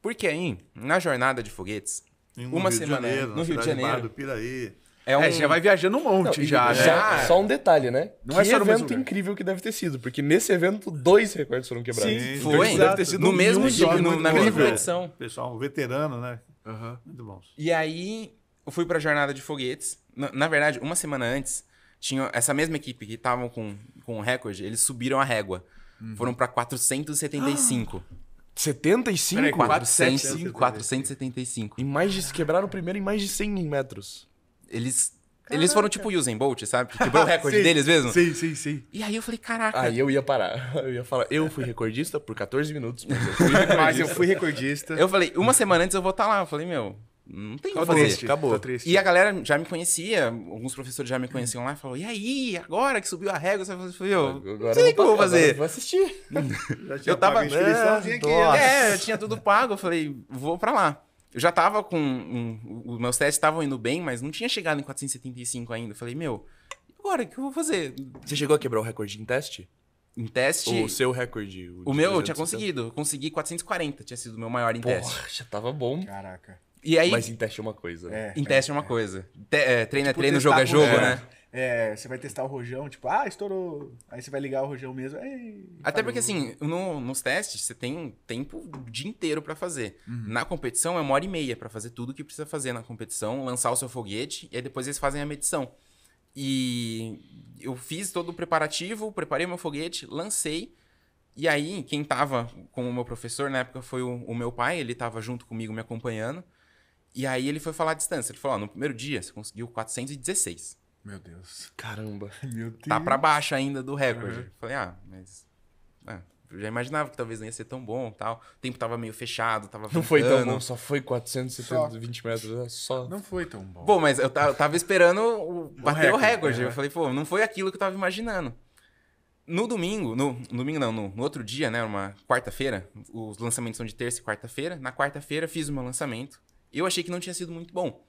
Porque aí, na jornada de foguetes, em uma Rio semana. De Janeiro, no Rio de Janeiro. Bar do Piraí. É, é um... É, já vai viajando um monte Não, já, né? Já, só um detalhe, né? Não que é só evento incrível que deve ter sido, porque nesse evento dois recordes foram quebrados. Sim, foi. deve ter sido no mesmo dia, no, na mesma edição. Pessoal, veterano, né? Uhum. Muito bom. E aí, eu fui pra jornada de foguetes. Na, na verdade, uma semana antes, tinha essa mesma equipe que estavam com, com o recorde, eles subiram a régua. Uhum. Foram pra 475. 75? Peraí, 475. 475. E mais de, quebraram o primeiro em mais de 100 metros. Eles Caraca. Eles foram tipo Usain Bolt, sabe? Tipo, quebrou o recorde deles mesmo. Sim, sim, sim. E aí eu falei, caraca. Aí eu ia parar. Eu ia falar, eu fui recordista por 14 minutos, mas eu fui recordista. mas eu fui recordista. Eu falei, uma semana antes eu vou estar tá lá. Eu falei, meu, não tem como que fazer. Triste, acabou. E a galera já me conhecia alguns professores já me conheciam lá e falaram, e aí, agora que subiu a régua, você falou, eu não sei o que eu vou fazer. Vou assistir. já tinha eu tava, pago a aqui. Né? É, eu tinha tudo pago, eu falei, vou pra lá. Eu já tava com. Um, os meus testes estavam indo bem, mas não tinha chegado em 475 ainda. Eu falei, meu, agora o que eu vou fazer? Você chegou a quebrar o recorde em teste? Em teste. O seu recorde. O, o meu eu tinha conseguido. Eu consegui 440, tinha sido o meu maior em Porra, teste. Porra, já tava bom. Caraca. E aí, Mas em teste é uma coisa. Né? É, em teste é uma é. coisa. Te, é, treino é tipo, é treino, jogo é jogo, é. né? É, você vai testar o rojão, tipo, ah, estourou. Aí você vai ligar o rojão mesmo. Até porque, assim, no, nos testes, você tem tempo o dia inteiro para fazer. Uhum. Na competição, é uma hora e meia para fazer tudo que precisa fazer na competição, lançar o seu foguete, e aí depois eles fazem a medição. E eu fiz todo o preparativo, preparei meu foguete, lancei. E aí, quem tava com o meu professor na época foi o, o meu pai, ele tava junto comigo me acompanhando. E aí ele foi falar a distância. Ele falou: oh, no primeiro dia você conseguiu 416. Meu Deus. Caramba. Meu Deus. Tá pra baixo ainda do recorde. Uhum. Falei, ah, mas. É, eu já imaginava que talvez não ia ser tão bom tal. O tempo tava meio fechado, tava. Não ventando. foi tão bom, só foi 420 só... metros. É só... Não foi tão bom. Bom, mas eu, eu tava esperando o... bater o recorde. O recorde. É. Eu falei, pô, não foi aquilo que eu tava imaginando. No domingo, no, no domingo não, no, no, outro dia, né? Uma quarta-feira. Os lançamentos são de terça e quarta-feira. Na quarta-feira fiz o meu lançamento. Eu achei que não tinha sido muito bom.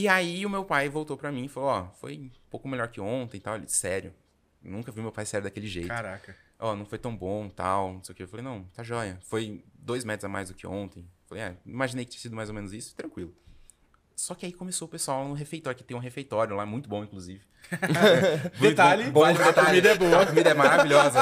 E aí o meu pai voltou para mim e falou: Ó, foi um pouco melhor que ontem e tal. Ele, sério. nunca vi meu pai sério daquele jeito. Caraca. Ó, não foi tão bom tal, não sei o que. Eu falei: Não, tá joia. Foi dois metros a mais do que ontem. falei: É, imaginei que tinha sido mais ou menos isso, tranquilo. Só que aí começou o pessoal no refeitório, que tem um refeitório lá, muito bom, inclusive. detalhe, bom, bom detalhe, a comida é boa. A comida é maravilhosa.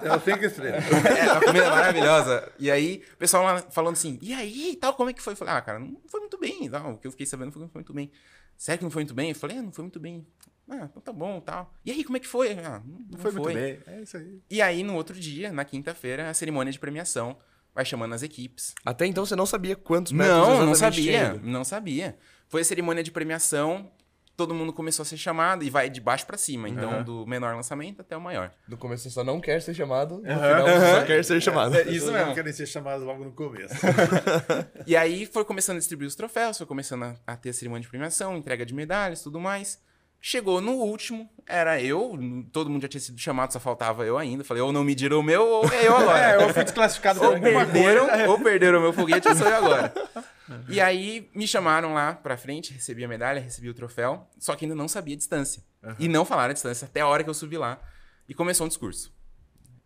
Eu tenho que estrear. É, a comida é maravilhosa. E aí, o pessoal lá falando assim, e aí, tal, como é que foi? Eu falei, ah, cara, não foi muito bem. Tal. O que eu fiquei sabendo foi que não foi muito bem. Sério que não foi muito bem? Eu falei, ah, não foi muito bem. Ah, então tá bom, tal. E aí, como é que foi? Ah, não, não, foi, foi muito bem. É isso aí. E aí, no outro dia, na quinta-feira, a cerimônia de premiação vai chamando as equipes. Até então você não sabia quantos metros Não, não sabia, não sabia. Foi a cerimônia de premiação, todo mundo começou a ser chamado e vai de baixo para cima. Então, uhum. do menor lançamento até o maior. No começo você só não quer ser chamado, no uhum. final você só quer ser chamado. É, é isso mesmo. Não querem ser chamados logo no começo. e aí foi começando a distribuir os troféus, foi começando a, a, ter a cerimônia de premiação, entrega de medalhas, tudo mais. Chegou no último, era eu, todo mundo já tinha sido chamado, só faltava eu ainda. Falei, ou não me diram o meu, ou é eu agora. é, eu fui desclassificado ou perderam, coisa. Ou perderam o meu foguete, ou sou eu agora. Uhum. E aí me chamaram lá pra frente, recebi a medalha, recebi o troféu, só que ainda não sabia a distância. Uhum. E não falaram a distância até a hora que eu subi lá. E começou um discurso.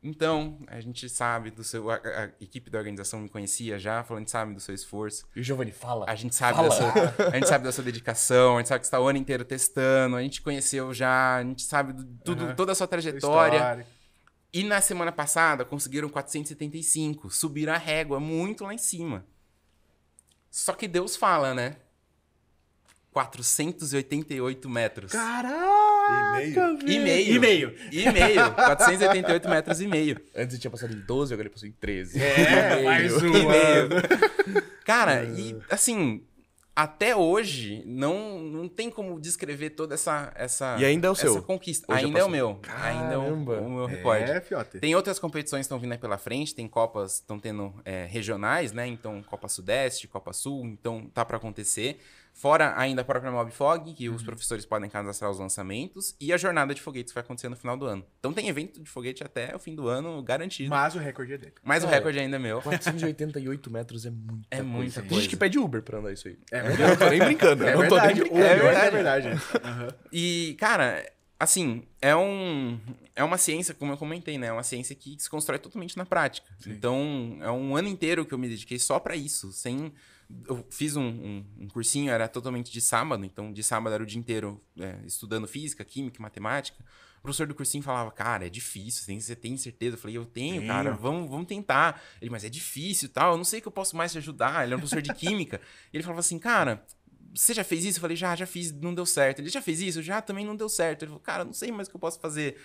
Então, a gente sabe do seu. A, a, equipe da organização me conhecia já, falando, a gente sabe do seu esforço. E o Giovanni fala. A gente sabe, fala. Da sua, a gente sabe da sua dedicação, a gente sabe que você está o ano inteiro testando, a gente conheceu já, a gente sabe do, tudo, uhum. toda a sua trajetória. História. E na semana passada conseguiram 475, subiram a régua muito lá em cima. Só que Deus fala, né? 488 metros. Caraca! E meio. E meio. E meio. 488 metros e meio. Antes ele tinha passado em 12, agora ele passou em 13. É, mais um. E meio. Cara, e assim, até hoje, não, não tem como descrever toda essa essa E ainda é o seu. conquista. ainda é o meu. Caramba. Ainda é o, o meu é, recorde. É, Tem outras competições que estão vindo aí pela frente, tem copas, estão tendo é, regionais, né? Então, Copa Sudeste, Copa Sul, então tá para acontecer. Fora ainda a própria Mobfog, que uhum. os professores podem cadastrar os lançamentos, e a jornada de foguetes vai acontecer no final do ano. Então tem evento de foguete até o fim do ano, garantido. Mas o recorde é dele. Mas Cara, o é. recorde ainda é meu. 488 metros é muita é coisa. É muita coisa. Tem gente que pede Uber pra andar isso aí. É verdade. Eu não tô nem brincando. É verdade. tô nem brincando. É verdade. É verdade. Uhum. E, cara, assim, é, um, é uma ciência, como eu comentei, né? É uma ciência que se constrói totalmente na prática. Sim. Então, é um ano inteiro que eu me dediquei só para isso, sem eu fiz um, um, um, cursinho, era totalmente de sábado, então de sábado era o dia inteiro é, estudando física, química, matemática. O professor do cursinho falava, cara, é difícil, tem, você tem certeza? Eu falei, eu tenho, cara, vamos, vamos tentar. Ele, mas é difícil e tal, eu não sei que eu posso mais te ajudar. Ele era um professor de química. ele falava assim, cara, você já fez isso? Eu falei, já, já fiz, não deu certo. Ele, já fez isso? Já, também não deu certo. Ele falou, cara, não sei mais o que eu posso fazer.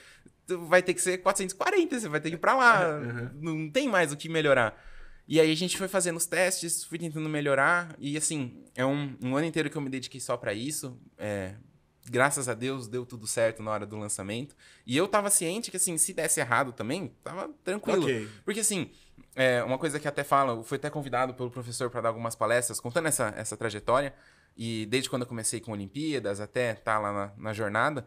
Vai ter que ser 440, você vai ter que ir pra lá. Uhum. Não tem mais o que melhorar. E aí a gente foi fazendo os testes, fui tentando melhorar. E assim, é um, um ano inteiro que eu me dediquei só para isso. É, graças a Deus deu tudo certo na hora do lançamento. E eu tava ciente que, assim, se desse errado também, tava tranquilo. Okay. Porque, assim, é, uma coisa que até fala, fui até convidado pelo professor para dar algumas palestras contando essa, essa trajetória. E desde quando eu comecei com Olimpíadas até estar tá lá na, na jornada.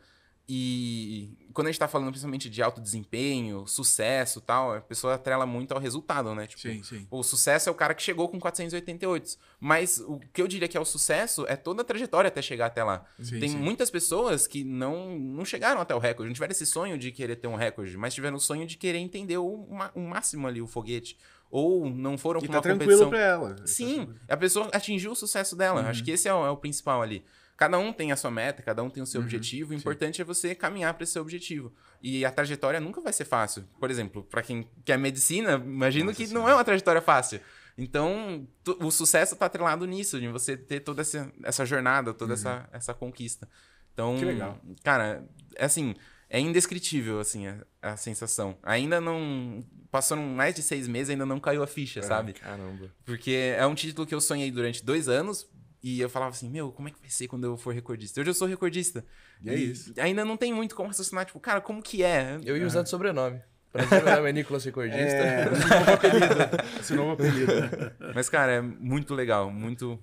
E quando a gente tá falando principalmente de alto desempenho, sucesso tal, a pessoa atrela muito ao resultado, né? Tipo, sim, sim. o sucesso é o cara que chegou com 488. Mas o que eu diria que é o sucesso é toda a trajetória até chegar até lá. Sim, Tem sim. muitas pessoas que não, não chegaram até o recorde, não tiveram esse sonho de querer ter um recorde, mas tiveram o sonho de querer entender o, o máximo ali, o foguete ou não foram e pra tá uma tranquilo tranquilo pra ela. Sim, a pessoa atingiu o sucesso dela. Uhum. Acho que esse é o, é o, principal ali. Cada um tem a sua meta, cada um tem o seu uhum, objetivo. O importante sim. é você caminhar para esse seu objetivo. E a trajetória nunca vai ser fácil. Por exemplo, para quem quer medicina, imagino Nossa, que sim. não é uma trajetória fácil. Então, o sucesso está atrelado nisso, de você ter toda essa, essa jornada, toda uhum. essa, essa conquista. Então, que legal. cara, é assim, é indescritível, assim, a, a, sensação. Ainda não... Passaram mais de seis meses, ainda não caiu a ficha, é, sabe? Caramba. Porque é um título que eu sonhei durante dois anos, e eu falava assim, meu, como é que vai ser quando eu for recordista? Hoje eu sou recordista. E é isso. Ainda não tem muito como raciocinar, tipo, cara, como que é? Eu ia usando é. sobrenome. Pra é Nicolas Recordista. É, esse novo apelido. Esse novo apelido. Mas, cara, é muito legal, muito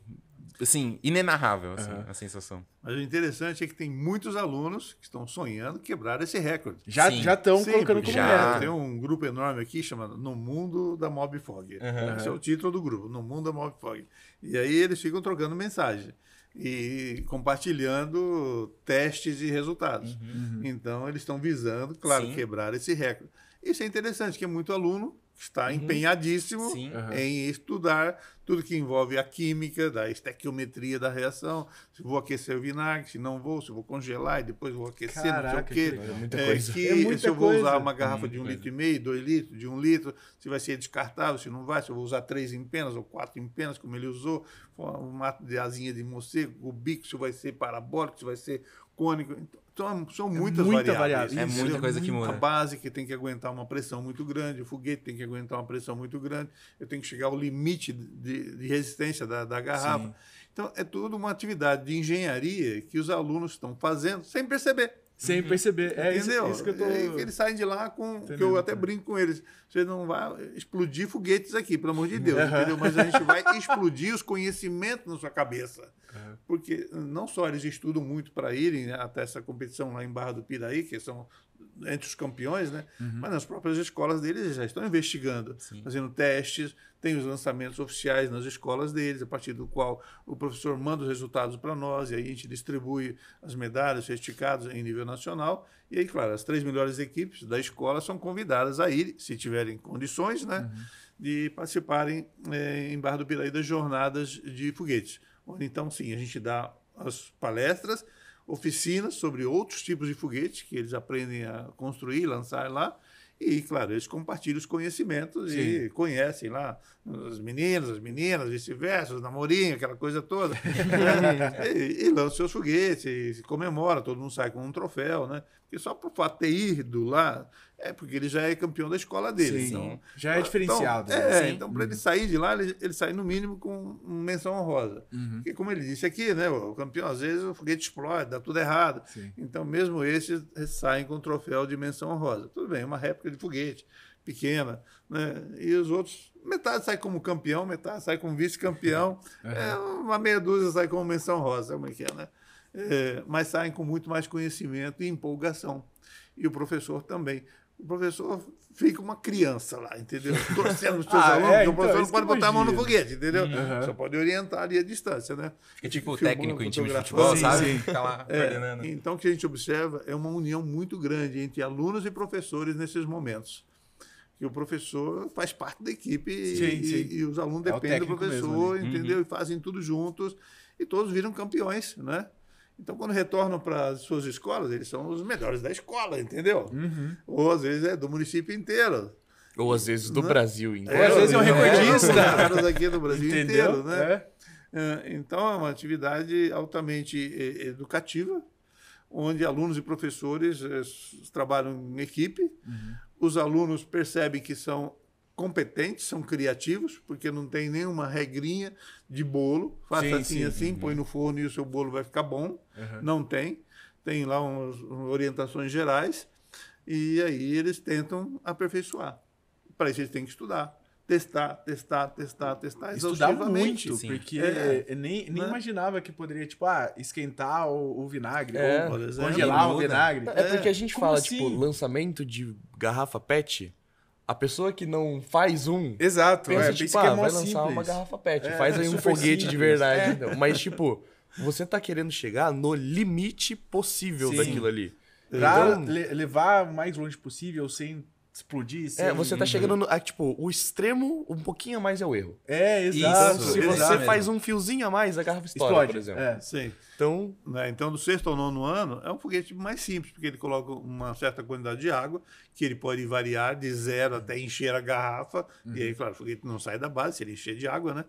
assim, inenarrável assim, uhum. a sensação. Mas o interessante é que tem muitos alunos que estão sonhando quebrar esse recorde. Já já estão colocando como já. meta. Tem um grupo enorme aqui chamado No Mundo da Mob Fog. Uhum. Esse é o título do grupo, No Mundo da Mob Fog. E aí eles ficam trocando mensagem e compartilhando testes e resultados. Uhum. uhum. Então eles estão visando, claro, Sim. quebrar esse recorde. Isso é interessante, que é muito aluno está uhum. empenhadíssimo Sim, uhum. em estudar tudo que envolve a química, da estequiometria da reação, se vou aquecer o vinagre, se não vou, se vou congelar e depois vou aquecer, Caraca, não sei o quê. Que é muita é, coisa. É, que, é muita se eu vou coisa. usar uma garrafa é de um coisa. litro e meio, dois litros, de um litro, se vai ser descartável, se não vai, se eu vou usar três empenas ou quatro empenas como ele usou, uma mato de asinha de morcego, o bico, se vai ser parabólico, se vai ser cônico. Então, então, são é muitas é muita variáveis. variáveis. É Isso, muita coisa muita que muda. A base que tem que aguentar uma pressão muito grande, o foguete tem que aguentar uma pressão muito grande, eu tenho que chegar ao limite de, de resistência da, da garrafa. Sim. Então, é toda uma atividade de engenharia que os alunos estão fazendo sem perceber. Sem uhum. perceber. É Entendeu? Isso, que eu tô... É, eles saem de lá com. Que eu até brinco com eles. Você não vai explodir foguetes aqui, pelo amor de Deus. Uhum. Entendeu? Mas a gente vai explodir os conhecimentos na sua cabeça. Uhum. Porque não só eles estudam muito para irem né, até essa competição lá em Barra do Piraí, que são entre os campeões, né? Uhum. Mas nas próprias escolas deles já estão investigando, Sim. fazendo testes, tem os lançamentos oficiais nas escolas deles, a partir do qual o professor manda os resultados para nós, e aí a gente distribui as medalhas, certificados em nível nacional. E aí, claro, as três melhores equipes da escola são convidadas a ir, se tiverem condições, né, uhum. de participarem é, em Barra do Piraí das jornadas de foguetes. Onde, então, sim, a gente dá as palestras, oficinas sobre outros tipos de foguetes que eles aprendem a construir, lançar lá, e, claro, eles compartilham os conhecimentos Sim. e conhecem lá os meninos, as meninas, vice-versa, os namorinhos, aquela coisa toda. É e, e lançam seus foguetes, e comemora, todo mundo sai com um troféu, né? Porque só por fato ter ido lá, é porque ele já é campeão da escola dele. Sim, então, já é ah, diferenciado. Então, né? é, então para uhum. ele sair de lá, ele, ele sai no mínimo com menção honrosa. Uhum. Porque como ele disse aqui, né, o campeão às vezes o foguete explode, dá tudo errado. Sim. Então mesmo esses saem com o troféu de menção honrosa. Tudo bem, uma réplica de foguete pequena, né? E os outros, metade sai como campeão, metade sai como vice-campeão, é. é, uma meia dúzia sai como menção rosa, é uma pequena é, né? Eh, mas saem com muito mais conhecimento e empolgação. E o professor também. O professor fica uma criança lá, entendeu? Torcendo os seus ah, alunos, é, então, o professor não pode botar a mão no foguete, entendeu? Uhum. Só pode orientar ali à distância, né? Fica é tipo o técnico em time de futebol, sim, sabe? Sim. Fica lá é, Então, o que a gente observa é uma união muito grande entre alunos e professores nesses momentos que o professor faz parte da equipe sim, e, sim. e, os alunos é dependem do professor, mesmo, né? Uhum. entendeu? Uhum. E fazem tudo juntos e todos viram campeões, né? Então, quando retornam para as suas escolas, eles são os melhores da escola, entendeu? Uhum. Ou às vezes é do município inteiro. Ou às vezes do né? Brasil inteiro. É, às vezes é um é. recordista. É, aqui do Brasil inteiro, né? É. é. Então, é uma atividade altamente é, educativa, onde alunos e professores eh, trabalham em equipe. Uhum. Os alunos percebem que são competentes, são criativos, porque não tem nenhuma regrinha de bolo. Faça sim, assim, sim. assim, uhum. põe no forno e o seu bolo vai ficar bom. Uhum. Não tem. Tem lá umas orientações gerais. E aí eles tentam aperfeiçoar. Para isso eles têm que estudar. Testar, testar, testar, testar. Estudar muito, sim. porque é, é, nem, nem né? imaginava que poderia, tipo, ah, esquentar o, o vinagre, é, ou exemplo, é. congelar o vinagre. É, é porque a gente Como fala, assim? tipo, lançamento de garrafa PET, a pessoa que não faz um. Exato, pensa, é, tipo, pensa é ah, é vai lançar uma garrafa PET, é, faz é aí um foguete simples, de verdade. É. Mas, tipo, você tá querendo chegar no limite possível Sim. daquilo ali. Pra então, levar o mais longe possível sem explodir. Sem... É, você tá chegando no. A, tipo, o extremo, um pouquinho a mais é o erro. É, exato. se você exato. faz um fiozinho a mais, a garrafa Explode, por exemplo. É, sim. Então, né, então, do sexto ao nono ano, é um foguete mais simples, porque ele coloca uma certa quantidade de água, que ele pode variar de zero até encher a garrafa. Uhum. E aí, claro, o foguete não sai da base, se ele encher de água, né?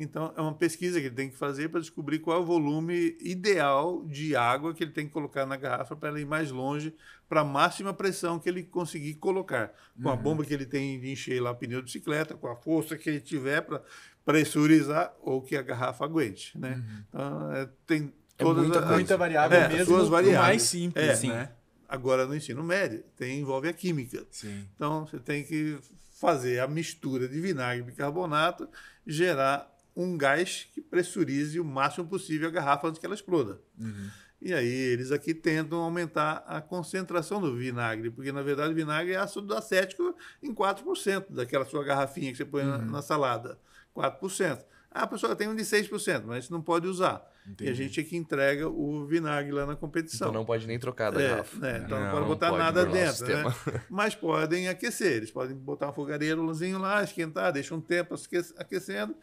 Então, é uma pesquisa que ele tem que fazer para descobrir qual é o volume ideal de água que ele tem que colocar na garrafa para ela ir mais longe, para a máxima pressão que ele conseguir colocar. Com uhum. a bomba que ele tem de encher lá o pneu de bicicleta, com a força que ele tiver para pressurizar ou que a garrafa aguente. Né? Uhum. Então, é, tem é todas é muita, as, muita variável é, mesmo, suas variáveis. mais simples. É, sim. né? Agora, no ensino médio, tem, envolve a química. Sim. Então, você tem que fazer a mistura de vinagre e bicarbonato gerar um gás que pressurize o máximo possível a garrafa antes que ela exploda. Uhum. E aí eles aqui tentam aumentar a concentração do vinagre, porque na verdade o vinagre é ácido acético em 4% daquela sua garrafinha que você põe uhum. na, na salada. 4%. Ah, pessoal, tem um de 6%, mas não pode usar. Entendi. E a gente é que entrega o vinagre lá na competição. Então não pode nem trocar da é, garrafa. É, então não, não pode botar não pode nada dentro, né? Mas podem aquecer. Eles podem botar um fogareirozinho lá, esquentar, deixa um tempo aquecendo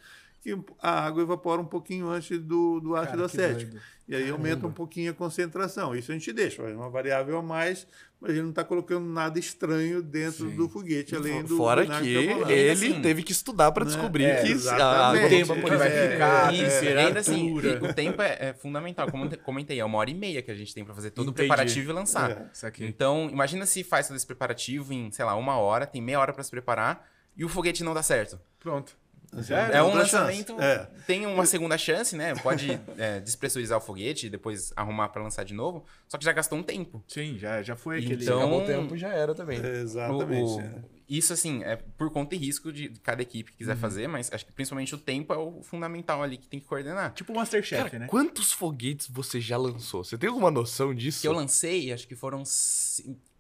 que a água evapora um pouquinho antes do, do ácido Cara, acético. E aí Caramba. aumenta um pouquinho a concentração. Isso a gente deixa, é uma variável a mais, mas a gente não está colocando nada estranho dentro Sim. do foguete, além do. Fora que, que ele assim, teve que estudar para né? descobrir é, que exatamente. o tempo por vai é. ficar, é, isso, é, ainda assim, o tempo é, é, fundamental. Como eu comentei, é uma hora e meia que a gente tem para fazer todo Entendi. o preparativo e lançar. É. Então, imagina se faz todo esse preparativo em, sei lá, uma hora, tem meia hora para se preparar e o foguete não dá certo. Pronto. Assim, é, é um lançamento. É. Tem uma segunda chance, né? Pode é, despressurizar o foguete e depois arrumar para lançar de novo. Só que já gastou um tempo. Sim, já, já foi aquele. Então, acabou o tempo já era também. Exatamente. É, o, o, é. isso, assim, é por conta e risco de cada equipe que quiser uhum. fazer, mas acho que principalmente o tempo é o fundamental ali que tem que coordenar. Tipo o Masterchef, Cara, né? Quantos foguetes você já lançou? Você tem alguma noção disso? Que eu lancei, acho que foram.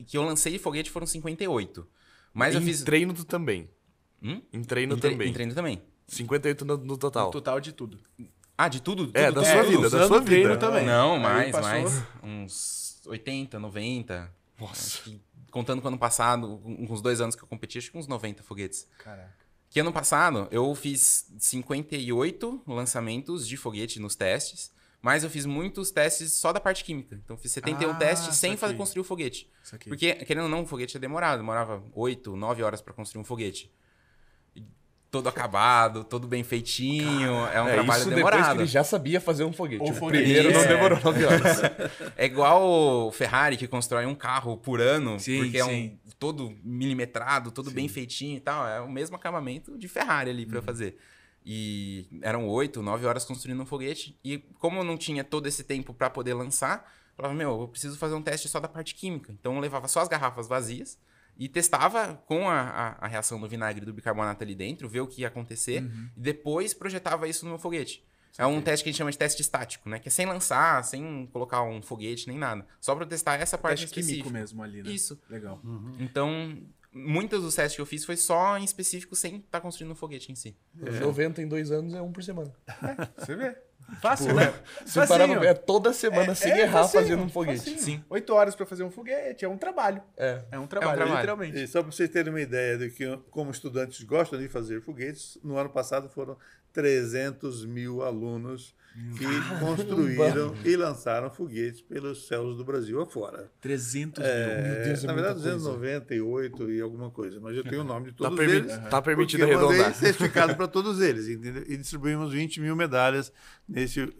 Que eu lancei de foguete foram 58. Mas em eu fiz. treino tu também. Hum? Em treino em tre também. Em treino também. 58 no, no total. No total de tudo. Ah, de tudo? É, tudo é, da tudo, sua tudo. vida, da sua vida. também. Não, mais, passou... mais. Uns 80, 90. Nossa. contando com o ano passado, com os dois anos que eu competi, acho que uns 90 foguetes. Caraca. Que ano passado eu fiz 58 lançamentos de foguete nos testes, mas eu fiz muitos testes só da parte química. Então fiz 71 ah, testes sem fazer construir o foguete. Porque, querendo ou não, o foguete é demorado, demorava 8, 9 horas para construir um foguete todo acabado, todo bem feitinho. Cara, é um é, trabalho isso demorado. Depois que ele já sabia fazer um foguete. O, né? primeiro não demorou nove horas. é igual o Ferrari que constrói um carro por ano, sim, porque sim. é um todo milimetrado, todo sim. bem feitinho e tal. É o mesmo acabamento de Ferrari ali para hum. fazer. E eram oito, nove horas construindo um foguete. E como não tinha todo esse tempo para poder lançar, eu falava, meu, eu preciso fazer um teste só da parte química. Então eu levava só as garrafas vazias e testava com a, a, a, reação do vinagre e do bicarbonato ali dentro, ver o que ia acontecer, uhum. e depois projetava isso no meu foguete. Sim, é um sim. teste que a gente chama de teste estático, né? Que é sem lançar, sem colocar um foguete nem nada. Só para testar essa parte teste específica. químico mesmo ali, né? Isso. Legal. Uhum. Então, muitos dos testes que eu fiz foi só em específico, sem estar tá construindo um foguete em si. É. 90 em dois anos é um por semana. É, você vê. Fácil, tipo, né? Se parar no... É toda semana é, sem é, errar facinho, fazendo um foguete. Facinho. Sim. Oito horas para fazer um foguete é um trabalho. É, é um trabalho, é um trabalho. literalmente. E só para vocês terem uma ideia de que como estudantes gostam de fazer foguetes, no ano passado foram 300 mil alunos que Caramba. construíram e lançaram foguetes pelos céus do Brasil afora. 300 é, mil. É, Meu Deus, é na verdade, 298 coisa. e alguma coisa, mas eu tenho o nome de tá todos tá eles. Está permitido eu arredondar. Eu mandei certificado para todos eles, entendeu? E distribuímos 20 mil medalhas nesse uh,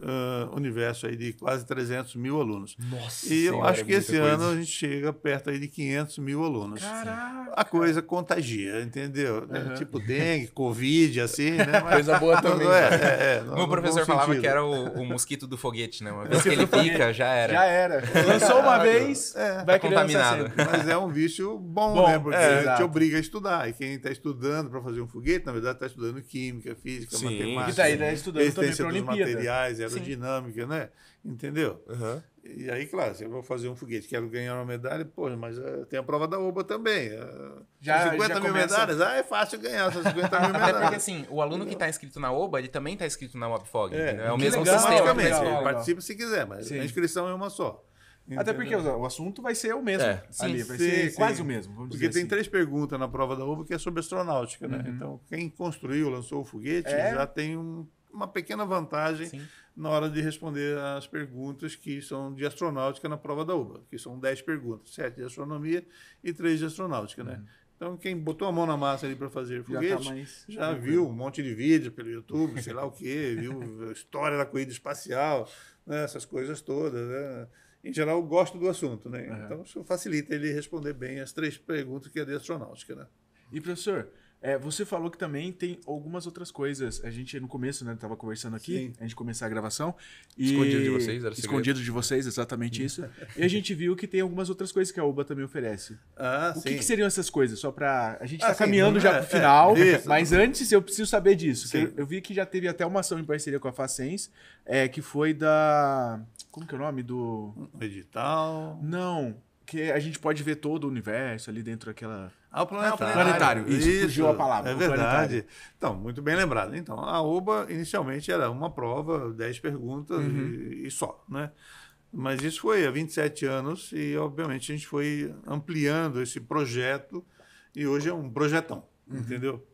universo aí de quase 300 mil alunos. Nossa E senhora, eu acho que é esse coisa. ano a gente chega perto aí de 500 mil alunos. Caraca. A coisa contagia, entendeu? Uhum. Tipo dengue, covid, assim, né? Mas, coisa boa também. É, é, é, no, Meu professor falava sentido. que era o, o mosquito do foguete, né? Uma vez que ele pica, já era. Já era. Lançou uma vez, é, vai tá contaminado. Mas é um bicho bom, bom né? Porque é, te obriga a estudar. E quem está estudando para fazer um foguete, na verdade, está estudando química, física, Sim. matemática. E daí, tá né? estudando também para Olimpíada. materiais, aerodinâmica, Sim. né? Entendeu? Uhum. E aí, claro, se eu vou fazer um foguete, quero ganhar uma medalha, pô, mas eh, tem a prova da OBA também. Eh, já, 50 já mil começa... medalhas, ah, é fácil ganhar essas 50 mil medalhas. É porque assim, o aluno que está inscrito na OBA, ele também está inscrito na WAPFOG. É, é o mesmo legal, sistema. Né? Legal, legal. participa se quiser, mas Sim. a inscrição é uma só. Entendeu? Até porque o assunto vai ser o mesmo é, sim, ali, vai ser sim. quase o mesmo. porque tem assim. três perguntas na prova da UBA que é sobre astronáutica, né? Uhum. Então, quem construiu, lançou o foguete, é. já tem um, uma pequena vantagem na hora de responder as perguntas que são de astronáutica na prova da UBA, que são 10 perguntas, 7 de astronomia e 3 de astronáutica, né? Uhum. Então, quem botou a mão na massa ali para fazer foguete, já, tá já viu um monte de vídeo pelo YouTube, sei lá o quê, viu a história da corrida espacial, né? essas coisas todas, né? Em geral, gosto do assunto, né? Uhum. Então, isso facilita ele responder bem as três perguntas que é de astronáutica, né? E, professor, é, você falou que também tem algumas outras coisas. A gente, no começo, né, tava conversando aqui, Sim. a gente começar a gravação. E... Escondido de vocês, era Escondido de vocês, exatamente isso. e a gente viu que tem algumas outras coisas que a UBA também oferece. Ah, o que, que, seriam essas coisas? Só para A gente está ah, caminhando já para o final, é, é, mas antes eu preciso saber disso. Eu, eu vi que já teve até uma ação em parceria com a Facens, é, que foi da. Como que é o nome? Do. Edital. Não que a gente pode ver todo o universo ali dentro daquela. Ah, o planetário. Ah, o planetário. Isso, Isso, fugiu a palavra. É verdade. Então, muito bem lembrado. Então, a OBA inicialmente era uma prova, 10 perguntas uhum. e, e só, né? Mas isso foi há 27 anos e, obviamente, a gente foi ampliando esse projeto e hoje é um projetão, uhum. entendeu?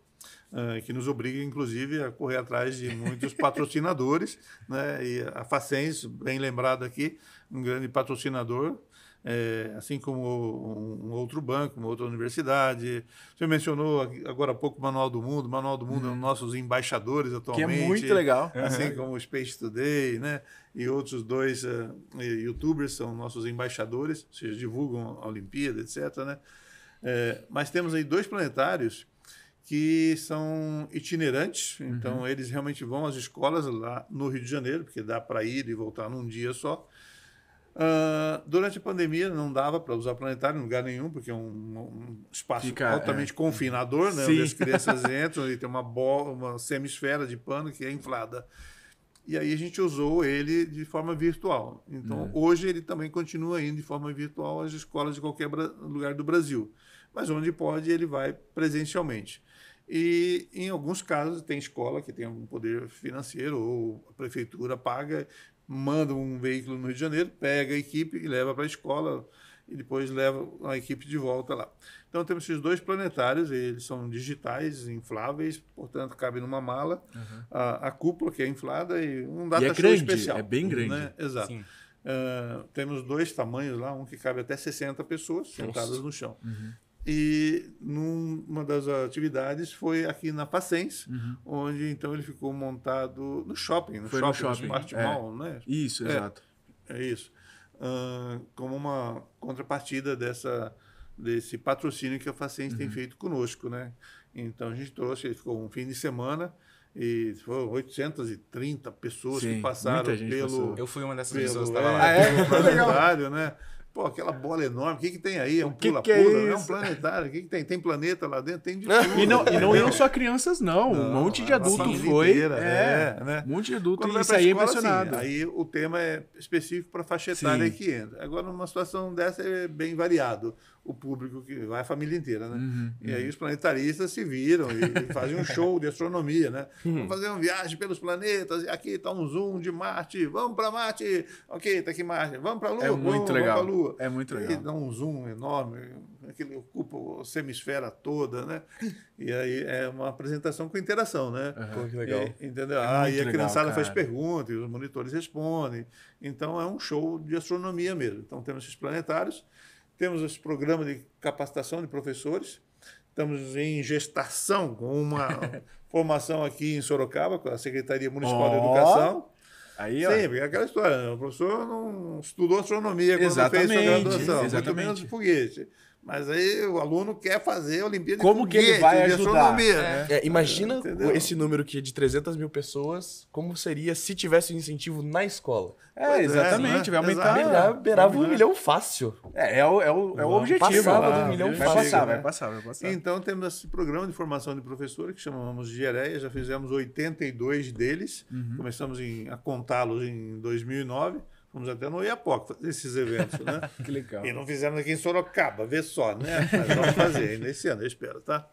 Uh, que nos obriga, inclusive, a correr atrás de muitos patrocinadores. né? E a Facens, bem lembrado aqui, um grande patrocinador, é, assim como um outro banco, uma outra universidade. Você mencionou agora há pouco o Manual do Mundo. O Manual do Mundo uhum. é um hum. nossos embaixadores atualmente. Que é muito legal. Assim uhum. como o Space Today, né? E outros dois uh, youtubers são nossos embaixadores, ou seja, divulgam a Olimpíada, etc. Né? É, mas temos aí dois planetários que são itinerantes, então uhum. eles realmente vão às escolas lá no Rio de Janeiro, porque dá para ir e voltar num dia só. Uh, durante a pandemia não dava para usar planetário em lugar nenhum, porque é um, um espaço Fica, é. altamente é. confinador, né? Onde as crianças entram e tem uma bola, uma semisfera de pano que é inflada. E aí a gente usou ele de forma virtual. Então, é. hoje ele também continua indo de forma virtual às escolas de qualquer lugar do Brasil. Mas onde pode, ele vai presencialmente. E em alguns casos tem escola que tem algum poder financeiro ou a prefeitura paga manda um veículo no Rio de Janeiro, pega a equipe e leva para a escola e depois leva a equipe de volta lá. Então temos esses dois planetários, eles são digitais, infláveis, portanto cabe numa mala, uhum. a, a, cúpula que é inflada e um data e é grande, especial. É bem grande. Né? Exato. Uh, temos dois tamanhos lá, um que cabe até 60 pessoas Nossa. sentadas no chão. Uhum. E numa das atividades foi aqui na Pacense, uhum. onde então ele ficou montado no shopping, no foi shopping, no shopping. Smart é. Mall, né? Isso, é, exato. É isso. Uh, como uma contrapartida dessa, desse patrocínio que a Pacense uhum. tem feito conosco, né? Então a gente trouxe, ele ficou um fim de semana e foram 830 pessoas Sim, que passaram pelo. Passou. Eu fui uma dessas pessoas que estava é, lá. É, é, é, é, né? Pô, aquela bola enorme, o que, que tem aí? É um é pula-pula, é, é, um planetário. O que, que tem? Tem planeta lá dentro? Tem de tudo. E não, e não iam é. só crianças, não. não um monte de adulto foi. Inteira, é, é, né? Um monte de adulto Quando e isso aí é assim, impressionado. Assim, aí o tema é específico para a faixa etária Sim. que entra. Agora, numa situação dessa, é bem variado o público que vai é a família inteira, né? Uhum, e aí uhum. os planetaristas se viram e, e fazem um show de astronomia, né? Uhum. Vamos fazer uma viagem pelos planetas, aqui está um zoom de Marte, vamos para Marte, ok, está aqui Marte, vamos para a Lua, é muito vamos, legal. Vamos Lua. É muito legal. E dá um zoom enorme, aquele ocupa a semisfera toda, né? E aí é uma apresentação com interação, né? Pô, que legal. E, entendeu? É ah, e a criançada faz perguntas, e os monitores respondem. Então é um show de astronomia mesmo. Então temos esses planetários temos esse programa de capacitação de professores. Estamos em gestação com uma formação aqui em Sorocaba, com a Secretaria Municipal oh. de Educação. Aí, Sim, porque é aquela história, né? o professor não estudou astronomia quando exatamente, fez sua graduação, exatamente. muito menos foguete. Mas aí o aluno quer fazer a Olimpíada de Como que ele vai ajudar? Né? É, imagina esse número que é de 300 mil pessoas, como seria se tivesse um incentivo na escola? É, pois é, exatamente, é, vai aumentar. Beirava, beirava um milhão fácil. É, é, o, é o, é o uhum. objetivo. Passava ah, do uhum. milhão vai fácil. Passar, né? Vai passar, vai passar. Então temos esse programa de formação de professores que chamamos de Gereia, já fizemos 82 deles, uhum. começamos em, a contá-los em 2009. Fomos até no Iapoca fazer esses eventos, né? que legal. E não fizemos aqui em Sorocaba, vê só, né? Mas vamos fazer ainda esse ano, eu espero, tá?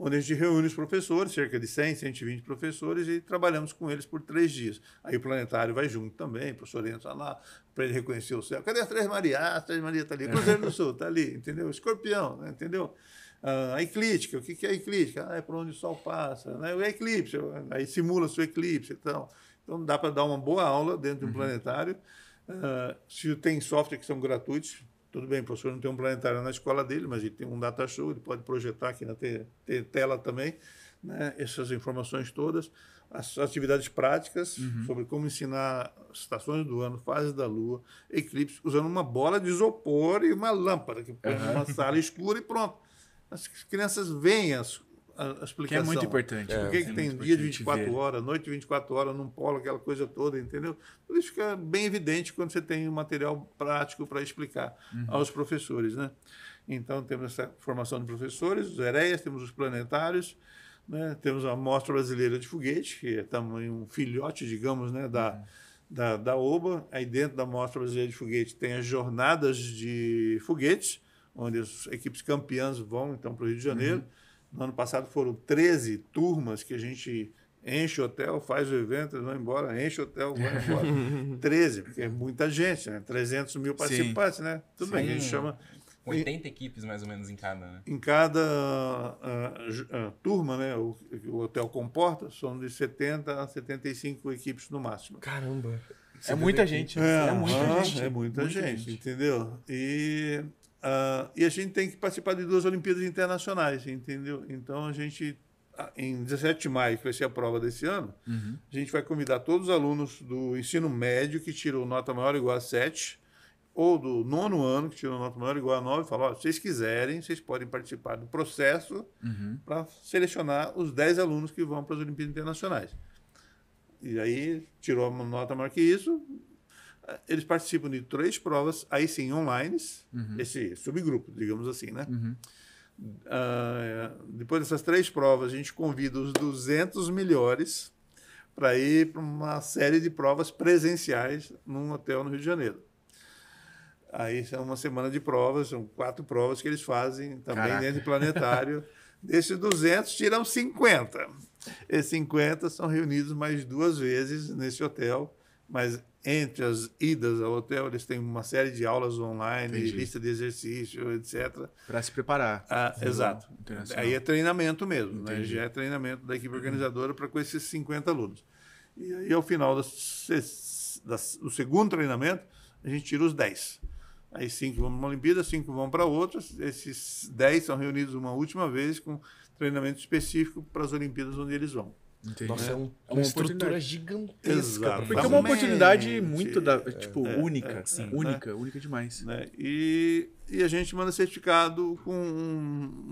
Onde a gente reúne os professores, cerca de 100, 120 professores, e trabalhamos com eles por três dias. Aí o planetário vai junto também, o professor entra lá para ele reconhecer o céu. Cadê as Três Marias? Ah, as Três Marias tá ali. É. Cruzeiro do Sul está ali, entendeu? Escorpião, né? entendeu? Ah, a eclíptica, o que, é a eclíptica? Ah, é para onde o sol passa, né? o eclipse, aí simula seu eclipse e então. tal. Então dá para dar uma boa aula dentro de um uhum. planetário. Ah, se tem software que são gratuitos, tudo bem, o professor não tem um planetário na escola dele, mas ele tem um data show, ele pode projetar aqui na te, te, tela também né, essas informações todas. As atividades práticas uhum. sobre como ensinar estações do ano, fases da lua, eclipse, usando uma bola de isopor e uma lâmpada, que põe uhum. numa sala escura e pronto. As crianças veem as a, a explicação. Que é muito importante. Por né? que, é, que tem dia de 24 horas, noite de 24 horas, num polo, aquela coisa toda, entendeu? isso fica bem evidente quando você tem um material prático para explicar uhum. aos professores, né? Então, temos essa formação de professores, os EREAs, temos os planetários, né? temos a Mostra Brasileira de Foguete, que é também um filhote, digamos, né? da, uhum. da, da OBA. Aí dentro da Mostra Brasileira de Foguete tem as jornadas de foguetes, onde as equipes campeãs vão então para o Rio de Janeiro. Uhum. No ano passado foram 13 turmas que a gente enche o hotel, faz o evento, vai embora, enche o hotel, vai embora. 13, porque é muita gente, né? 300 mil participantes, Sim. né? Tudo Sim. bem, a gente chama... 80 equipes mais ou menos em cada, né? Em cada uh, uh, turma, né? O, o, hotel comporta, são de 70 a 75 equipes no máximo. Caramba! É muita, gente, né? é, é muita gente. É, muita, muita gente, gente, entendeu? E Uh, e a gente tem que participar de duas Olimpíadas Internacionais, entendeu? Então a gente, ah, em 17 de maio, que vai ser a prova desse ano, uhum. a gente vai convidar todos os alunos do ensino médio que tirou nota maior ou igual a 7, ou do nono ano que tirou nota maior ou igual a 9, e falar: oh, vocês quiserem, vocês podem participar do processo uhum. para selecionar os 10 alunos que vão para as Olimpíadas Internacionais. E aí tirou uma nota maior que isso, eles participam de três provas, aí sim, online, uhum. esse subgrupo, digamos assim, né? Uhum. Uh, depois dessas três provas, a gente convida os 200 melhores para ir para uma série de provas presenciais num hotel no Rio de Janeiro. Aí são é uma semana de provas, são quatro provas que eles fazem também Caraca. dentro do planetário. Desses 200, tiram 50. Esses 50 são reunidos mais duas vezes nesse hotel, mas entre as idas ao hotel, eles têm uma série de aulas online, Entendi. lista de exercício, etc. Para se preparar. Ah, exato. Aí é treinamento mesmo, né? já é treinamento da equipe uhum. organizadora para com esses 50 alunos. E aí, ao final do segundo treinamento, a gente tira os 10. Aí cinco vão para uma Olimpíada, cinco vão para outras. Esses 10 são reunidos uma última vez com treinamento específico para as Olimpíadas onde eles vão. Entendi. Nossa, é, um, é uma estrutura gigantesca. Exato. Porque é uma oportunidade muito da, é, tipo, é, única, é, única, né? única demais. Né? E, e a gente manda certificado com o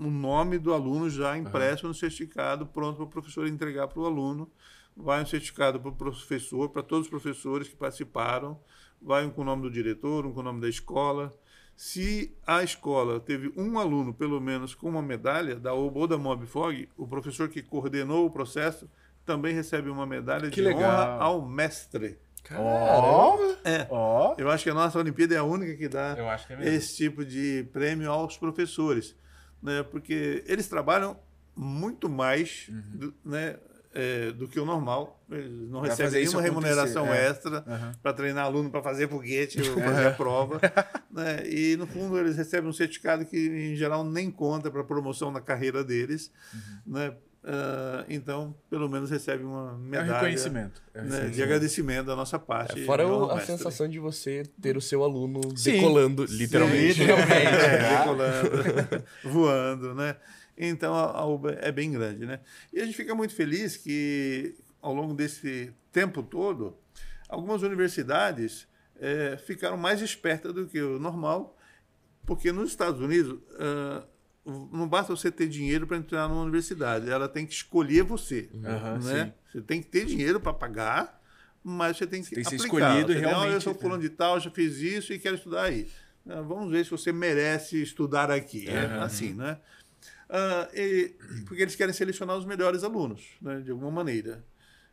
um, um nome do aluno já impresso uhum. no certificado, pronto para o professor entregar para o aluno. Vai um certificado para o professor, para todos os professores que participaram. Vai um com o nome do diretor, um com o nome da escola se a escola teve um aluno, pelo menos, com uma medalha da OBO ou da MobFog, o professor que coordenou o processo também recebe uma medalha que de legal. honra ao mestre. Caramba! É. Oh. Eu acho que a nossa Olimpíada é a única que dá que é esse tipo de prêmio aos professores. Né? Porque eles trabalham muito mais uhum. né, é, do que o normal. Eles não recebem nenhuma remuneração é. extra uhum. para treinar aluno para fazer foguete ou é. fazer a prova. Né? E, no fundo, eles recebem um certificado que, em geral, nem conta para promoção na carreira deles. Uhum. Né? Uh, então, pelo menos recebe uma medalha. É um reconhecimento. É um né, de agradecimento da nossa parte. É, fora o, a sensação de você ter o seu aluno Sim. decolando, literalmente. Sim, literalmente. É, decolando, voando, né? Então a, a UBA é bem grande, né? E a gente fica muito feliz que ao longo desse tempo todo, algumas universidades é, ficaram mais espertas do que o normal, porque nos Estados Unidos uh, não basta você ter dinheiro para entrar numa universidade, ela tem que escolher você, uhum, né? Sim. Você tem que ter dinheiro para pagar, mas você tem que, tem que ser escolhido você ah, realmente. Tem, eu sou né? fulano de tal, já fiz isso e quero estudar aí. Ah, vamos ver se você merece estudar aqui, uhum. é assim, né? Uh, e, porque eles querem selecionar os melhores alunos, né, de alguma maneira.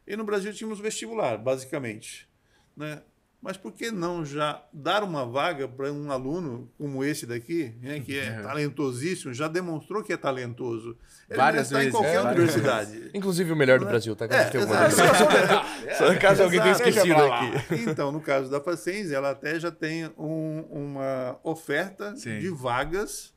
E no Brasil tínhamos vestibular, basicamente. Né? Mas por que não já dar uma vaga para um aluno como esse daqui, né, que é, é. talentosíssimo, já demonstrou que é talentoso? Ele Várias vezes. em qualquer é, universidade. Inclusive o melhor do né? Brasil, tá? É, é, Só no caso alguém tenha esquecido aqui. Então, no caso da Facens, ela até já tem um, uma oferta Sim. de vagas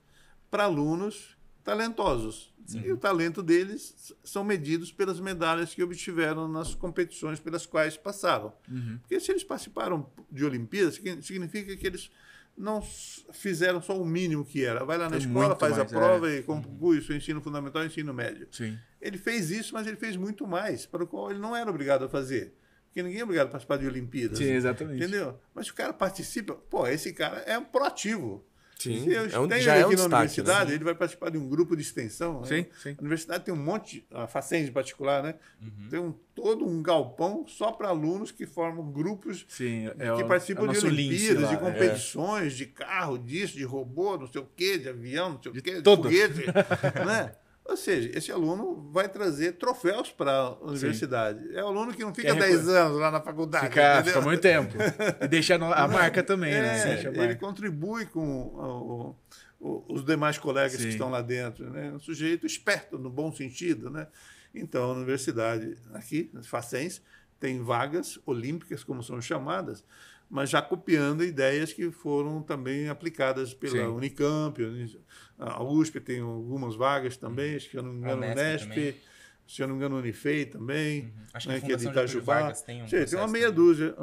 para alunos talentosos. Sim. E o talento deles são medidos pelas medalhas que obtiveram nas competições pelas quais passaram. Uhum. Porque se eles participaram de Olimpíadas, significa que eles não fizeram só o mínimo que era. Vai lá na Tem escola, faz mais, a é. prova é. e conclui uhum. seu ensino fundamental e ensino médio. Sim. Ele fez isso, mas ele fez muito mais, para o qual ele não era obrigado a fazer. Porque ninguém é obrigado a participar de Olimpíadas. Sim, exatamente. Entendeu? Mas o cara participa, pô, esse cara é um proativo. Sim, Se é um, já é ele é um aqui destaque, na né? universidade, né? ele vai participar de um grupo de extensão. Sim, né? sim. A universidade tem um monte, a Facens em particular, né? Uhum. Tem um, todo um galpão só para alunos que formam grupos sim, é que o, participam é de Olimpíadas, lá, de é. competições, é. de carro, disso, de robô, não sei o quê, de avião, não sei o quê, de tudo. foguete. né? Ou seja, esse aluno vai trazer troféus para a universidade. Sim. É um aluno que não fica 10 anos lá na faculdade. Fica, fica muito tempo. E deixa a marca também, né? é, né? Marca. Ele contribui com o, o, os demais colegas Sim. que estão lá dentro. Né? É um sujeito esperto, no bom sentido. Né? Então, a universidade aqui, Facens, tem vagas olímpicas, como são chamadas, mas já copiando ideias que foram também aplicadas pela Sim. Unicamp, a USP tem algumas vagas também, uhum. acho que eu não me engano, a Unesp. Também. Se eu não me engano, Unifei também. Uhum. Acho né, que, a Fundação que é de Itajubá. tem, um Sei, tem uma meia dúzia.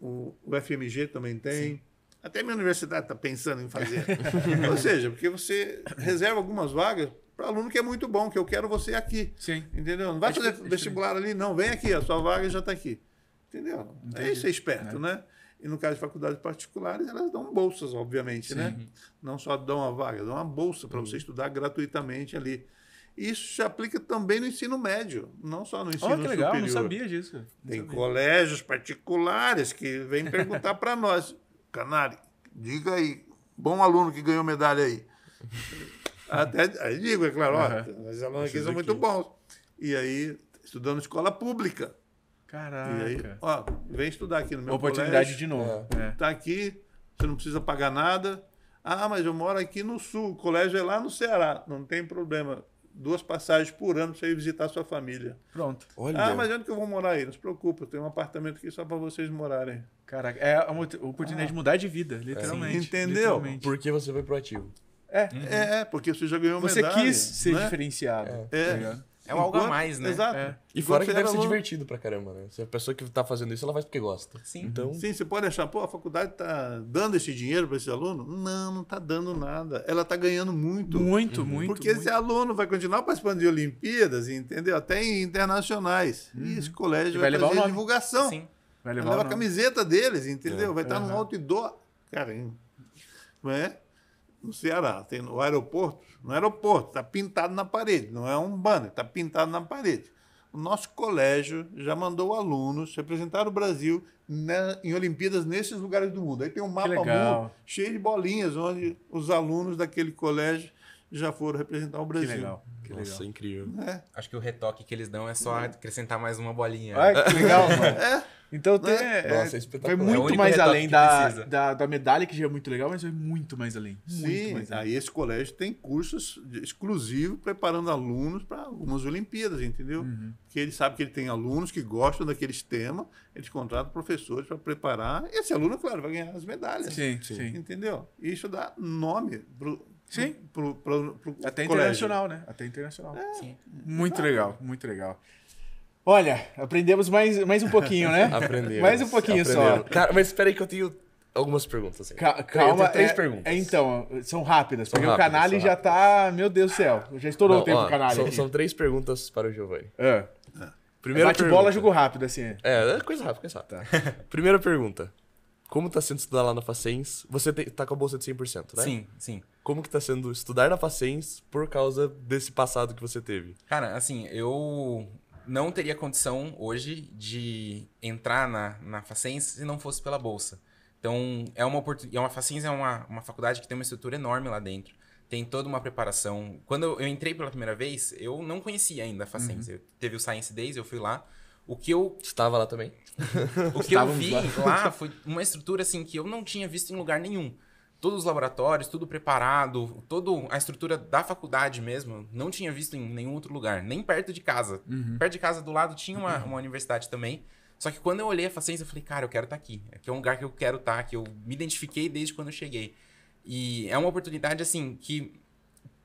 O, o FMG também tem. Sim. Até minha universidade está pensando em fazer. Ou seja, porque você reserva algumas vagas para aluno que é muito bom, que eu quero você aqui. Sim. Entendeu? Não vai fazer é vestibular ali, não. Vem aqui, a sua vaga já está aqui. Entendeu? Entendi. isso, é esperto, é. né? E no caso de faculdades particulares, elas dão bolsas, obviamente, né? Sim. né? Não só dão uma vaga, dão uma bolsa para você uhum. estudar gratuitamente ali. Isso se aplica também no ensino médio, não só no ensino oh, que legal, superior. não sabia disso. Não Tem sabia. colégios particulares que vêm perguntar para nós. Canari, diga aí, bom aluno que ganhou medalha aí. Até, aí digo, é claro, uhum. ó, os alunos aqui são muito bons. E aí, estudando escola pública. Caraca. E aí, ó, vem estudar aqui no meu Oportunidade colégio. de novo. É. é. Tá aqui, você não precisa pagar nada. Ah, mas eu moro aqui no sul, o colégio é lá no Ceará. Não tem problema. Duas passagens por ano para você ir visitar sua família. Pronto. Olha. Ah, mas onde que eu vou morar aí? Não se preocupa, tem um apartamento aqui só para vocês morarem. Caraca, é uma oportunidade ah. de mudar de vida, é. literalmente. Entendeu? Literalmente. Porque você foi proativo. É, uhum. é, é porque você já ganhou uma Você medalha, quis ser né? diferenciado. É. Tá é. É um algo a mais, né? Exato. É. E fora que deve tá ser aluno... divertido pra caramba, né? Se a pessoa que tá fazendo isso, ela faz porque gosta. Sim. Uhum. Então... Sim, você pode achar, pô, a faculdade tá dando esse dinheiro para esse aluno? Não, não tá dando nada. Ela tá ganhando muito. Muito, uhum. muito. Porque muito. esse aluno vai continuar participando de Olimpíadas, entendeu? Até internacionais. Uhum. E esse colégio e vai, vai levar fazer divulgação. Sim. Vai levar a camiseta deles, entendeu? É. Vai estar uhum. no outdoor. Caramba. não é? no Ceará, tem no aeroporto, no aeroporto, está pintado na parede, não é um banner, está pintado na parede. O nosso colégio já mandou alunos representar o Brasil na, em Olimpíadas nesses lugares do mundo. Aí tem um mapa mundo cheio de bolinhas onde os alunos daquele colégio já foram representar o Brasil. Que legal. Que Nossa, legal. É incrível. É. Acho que o retoque que eles dão é só é. acrescentar mais uma bolinha. Ai, que legal, mano. É. Então tem, é. É, Nossa, foi muito mais além da, da, da, medalha, que já é muito legal, mas foi muito mais além. Sim, muito mais além. aí esse colégio tem cursos exclusivos preparando alunos para algumas Olimpíadas, entendeu? Uhum. Porque ele sabe que ele tem alunos que gostam daqueles temas, eles contratam professores para preparar. Esse aluno, claro, vai ganhar as medalhas. Sim, sim. Entendeu? E isso dá nome Sim, pro, pro, pro até colégio. internacional, né? Até internacional. É, muito legal, muito legal. Olha, aprendemos mais, mais um pouquinho, né? aprendemos. Mais um pouquinho aprendemos. só. Cara, mas espera aí que eu tenho algumas perguntas. Assim. Ca calma. três é, perguntas. É, então, são rápidas, são porque rápidas, o canal já tá... Meu Deus do céu, já estourou Não, o tempo ó, do Canali. São, são, três perguntas para o Giovanni. É. Primeira Bate pergunta. bola, jogo rápido, assim. É, é, coisa rápida, coisa rápida. Tá. Primeira pergunta. Como está sendo estudar lá na Facens? Você está com a bolsa de 100%, né? Sim, sim. Como que tá sendo estudar na Facens por causa desse passado que você teve? Cara, assim, eu não teria condição hoje de entrar na, na Facens se não fosse pela bolsa. Então, é uma oportunidade. É a Facens é uma, uma faculdade que tem uma estrutura enorme lá dentro. Tem toda uma preparação. Quando eu entrei pela primeira vez, eu não conhecia ainda a Facens. Uhum. Eu, teve o Science Days, eu fui lá. O que eu. Estava lá também? o que eu vi lá foi uma estrutura assim que eu não tinha visto em lugar nenhum. Todos os laboratórios, tudo preparado, toda a estrutura da faculdade mesmo, não tinha visto em nenhum outro lugar, nem perto de casa. Uhum. Perto de casa do lado tinha uma, uhum. uma universidade também, só que quando eu olhei a Facência, eu falei, cara, eu quero estar tá aqui. Aqui é um lugar que eu quero estar, tá, que eu me identifiquei desde quando eu cheguei. E é uma oportunidade, assim, que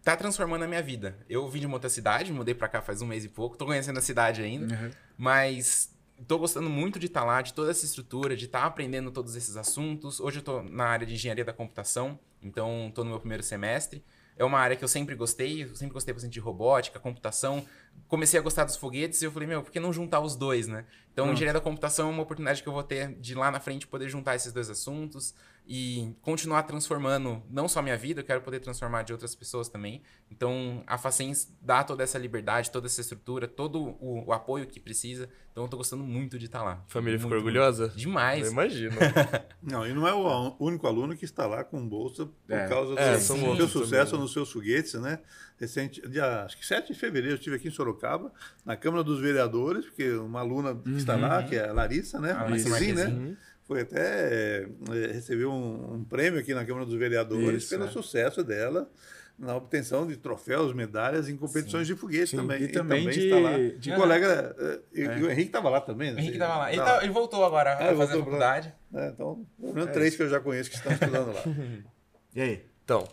tá transformando a minha vida. Eu vim de uma outra cidade, mudei para cá faz um mês e pouco, tô conhecendo a cidade ainda, uhum. mas Estou gostando muito de estar tá lá, de toda essa estrutura, de estar tá aprendendo todos esses assuntos. Hoje eu estou na área de engenharia da computação, então estou no meu primeiro semestre. É uma área que eu sempre gostei, eu sempre gostei bastante de robótica, computação. Comecei a gostar dos foguetes e eu falei, meu, por que não juntar os dois, né? Então, hum. engenharia da computação é uma oportunidade que eu vou ter de lá na frente poder juntar esses dois assuntos e continuar transformando não só minha vida, eu quero poder transformar de outras pessoas também. Então, a Facens dá toda essa liberdade, toda essa estrutura, todo o, o apoio que precisa. Então, eu tô gostando muito de estar tá lá. Família muito, ficou orgulhosa? Muito. Demais. Eu imagino. não, e não é o único aluno que está lá com bolsa por é, causa é, do, do seu sucesso né? nos seus foguetes, né? Recente, dia, acho que 7 de fevereiro eu estive aqui em Sorocaba, na Câmara dos Vereadores, porque uma aluna... Hum que está lá, uhum. que é a Larissa, né? A Larissa né? Foi até. É, recebeu um, um, prêmio aqui na Câmara dos Vereadores Isso, pelo é. sucesso dela na obtenção de troféus, medalhas em competições Sim. de foguete Sim. também. E, e também, de, está lá. de é. colega. Eh, é. O Henrique estava lá também, né? Henrique estava lá. Tá ele, tá, ele, voltou agora é, a fazer a faculdade. Pra... É, então, pelo menos é três que eu já conheço que estão estudando lá. e aí? Então,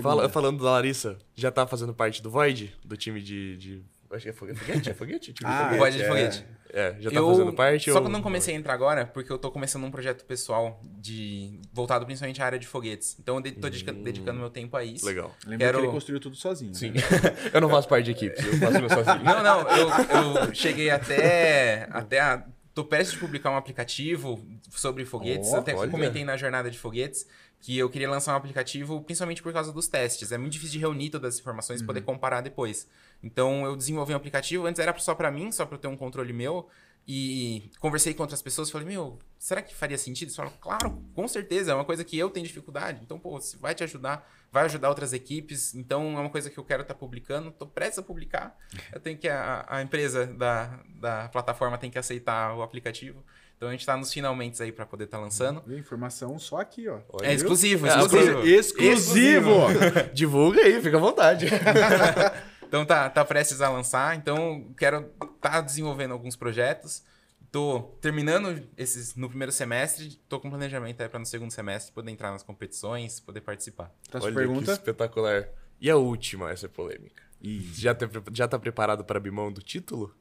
fala, falando da Larissa, já está fazendo parte do Void, do time de. de... Acho que é foguete? É foguete? É foguete? ah, foguete de foguete. É, já tá eu, fazendo parte? Só ou... que eu não comecei a entrar agora, porque eu tô começando um projeto pessoal de voltado principalmente à área de foguetes. Então eu de, tô hum. dedicando meu tempo a isso. Legal. Lembra Quero... que ele construiu tudo sozinho. Sim. Né? eu não faço parte de equipe, eu faço meu sozinho. Não, não, eu, eu cheguei até, até a... Tô perto de publicar um aplicativo sobre foguetes. Oh, até olha. comentei na jornada de foguetes que eu queria lançar um aplicativo, principalmente por causa dos testes. É muito difícil de reunir todas as informações e uhum. poder comparar depois. Então eu desenvolvi um aplicativo, antes era só para mim, só para eu ter um controle meu. E conversei com outras pessoas, falei, meu, será que faria sentido? Eles falaram, claro, com certeza, é uma coisa que eu tenho dificuldade. Então, pô, se vai te ajudar, vai ajudar outras equipes. Então, é uma coisa que eu quero estar tá publicando, tô prestes a publicar. Eu tenho que, a, a empresa da, da plataforma tem que aceitar o aplicativo. Então a gente está nos finalmente aí para poder estar tá lançando. E informação só aqui, ó. é exclusivo, exclusivo. É, exclusivo. exclusivo. Divulga aí, fica à vontade. Então tá, tá prestes a lançar. Então quero tá desenvolvendo alguns projetos. Tô terminando esses no primeiro semestre, tô com planejamento aí para no segundo semestre poder entrar nas competições, poder participar. Tá Olha Olha pergunta. espetacular. E a última, essa é polêmica. E já, te, tá já tá preparado para abrir mão do título?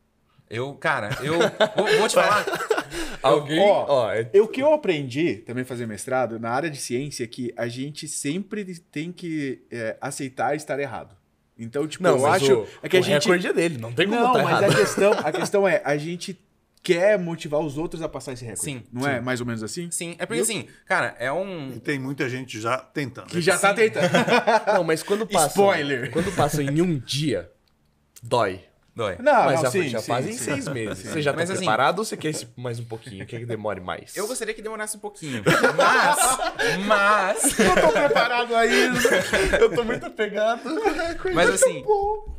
Eu, cara, eu vou, vou te falar. Alguém. Ó, ó é... O que eu aprendi também fazer mestrado na área de ciência é que a gente sempre tem que é, aceitar estar errado. Então, tipo, não, eu acho. O, é que a gente. é dele, não tem como Não, mas errado. a questão, a questão é, a gente quer motivar os outros a passar esse recorde. Sim. Não é sim. é mais ou menos assim? Sim. É porque, eu... assim, cara, é um. E tem muita gente já tentando. Que já tá sim. tá tentando. não, mas quando passa. Spoiler! Quando passa em um dia, dói. É. Não, mas não, já, sim, já sim, fazem sim, seis meses. Você já tá mas, assim, preparado ou você quer esse, mais um pouquinho? Quer que demore mais? Eu gostaria que demorasse um pouquinho. Mas, mas... Eu tô preparado a isso. Eu tô muito apegado. Mas assim,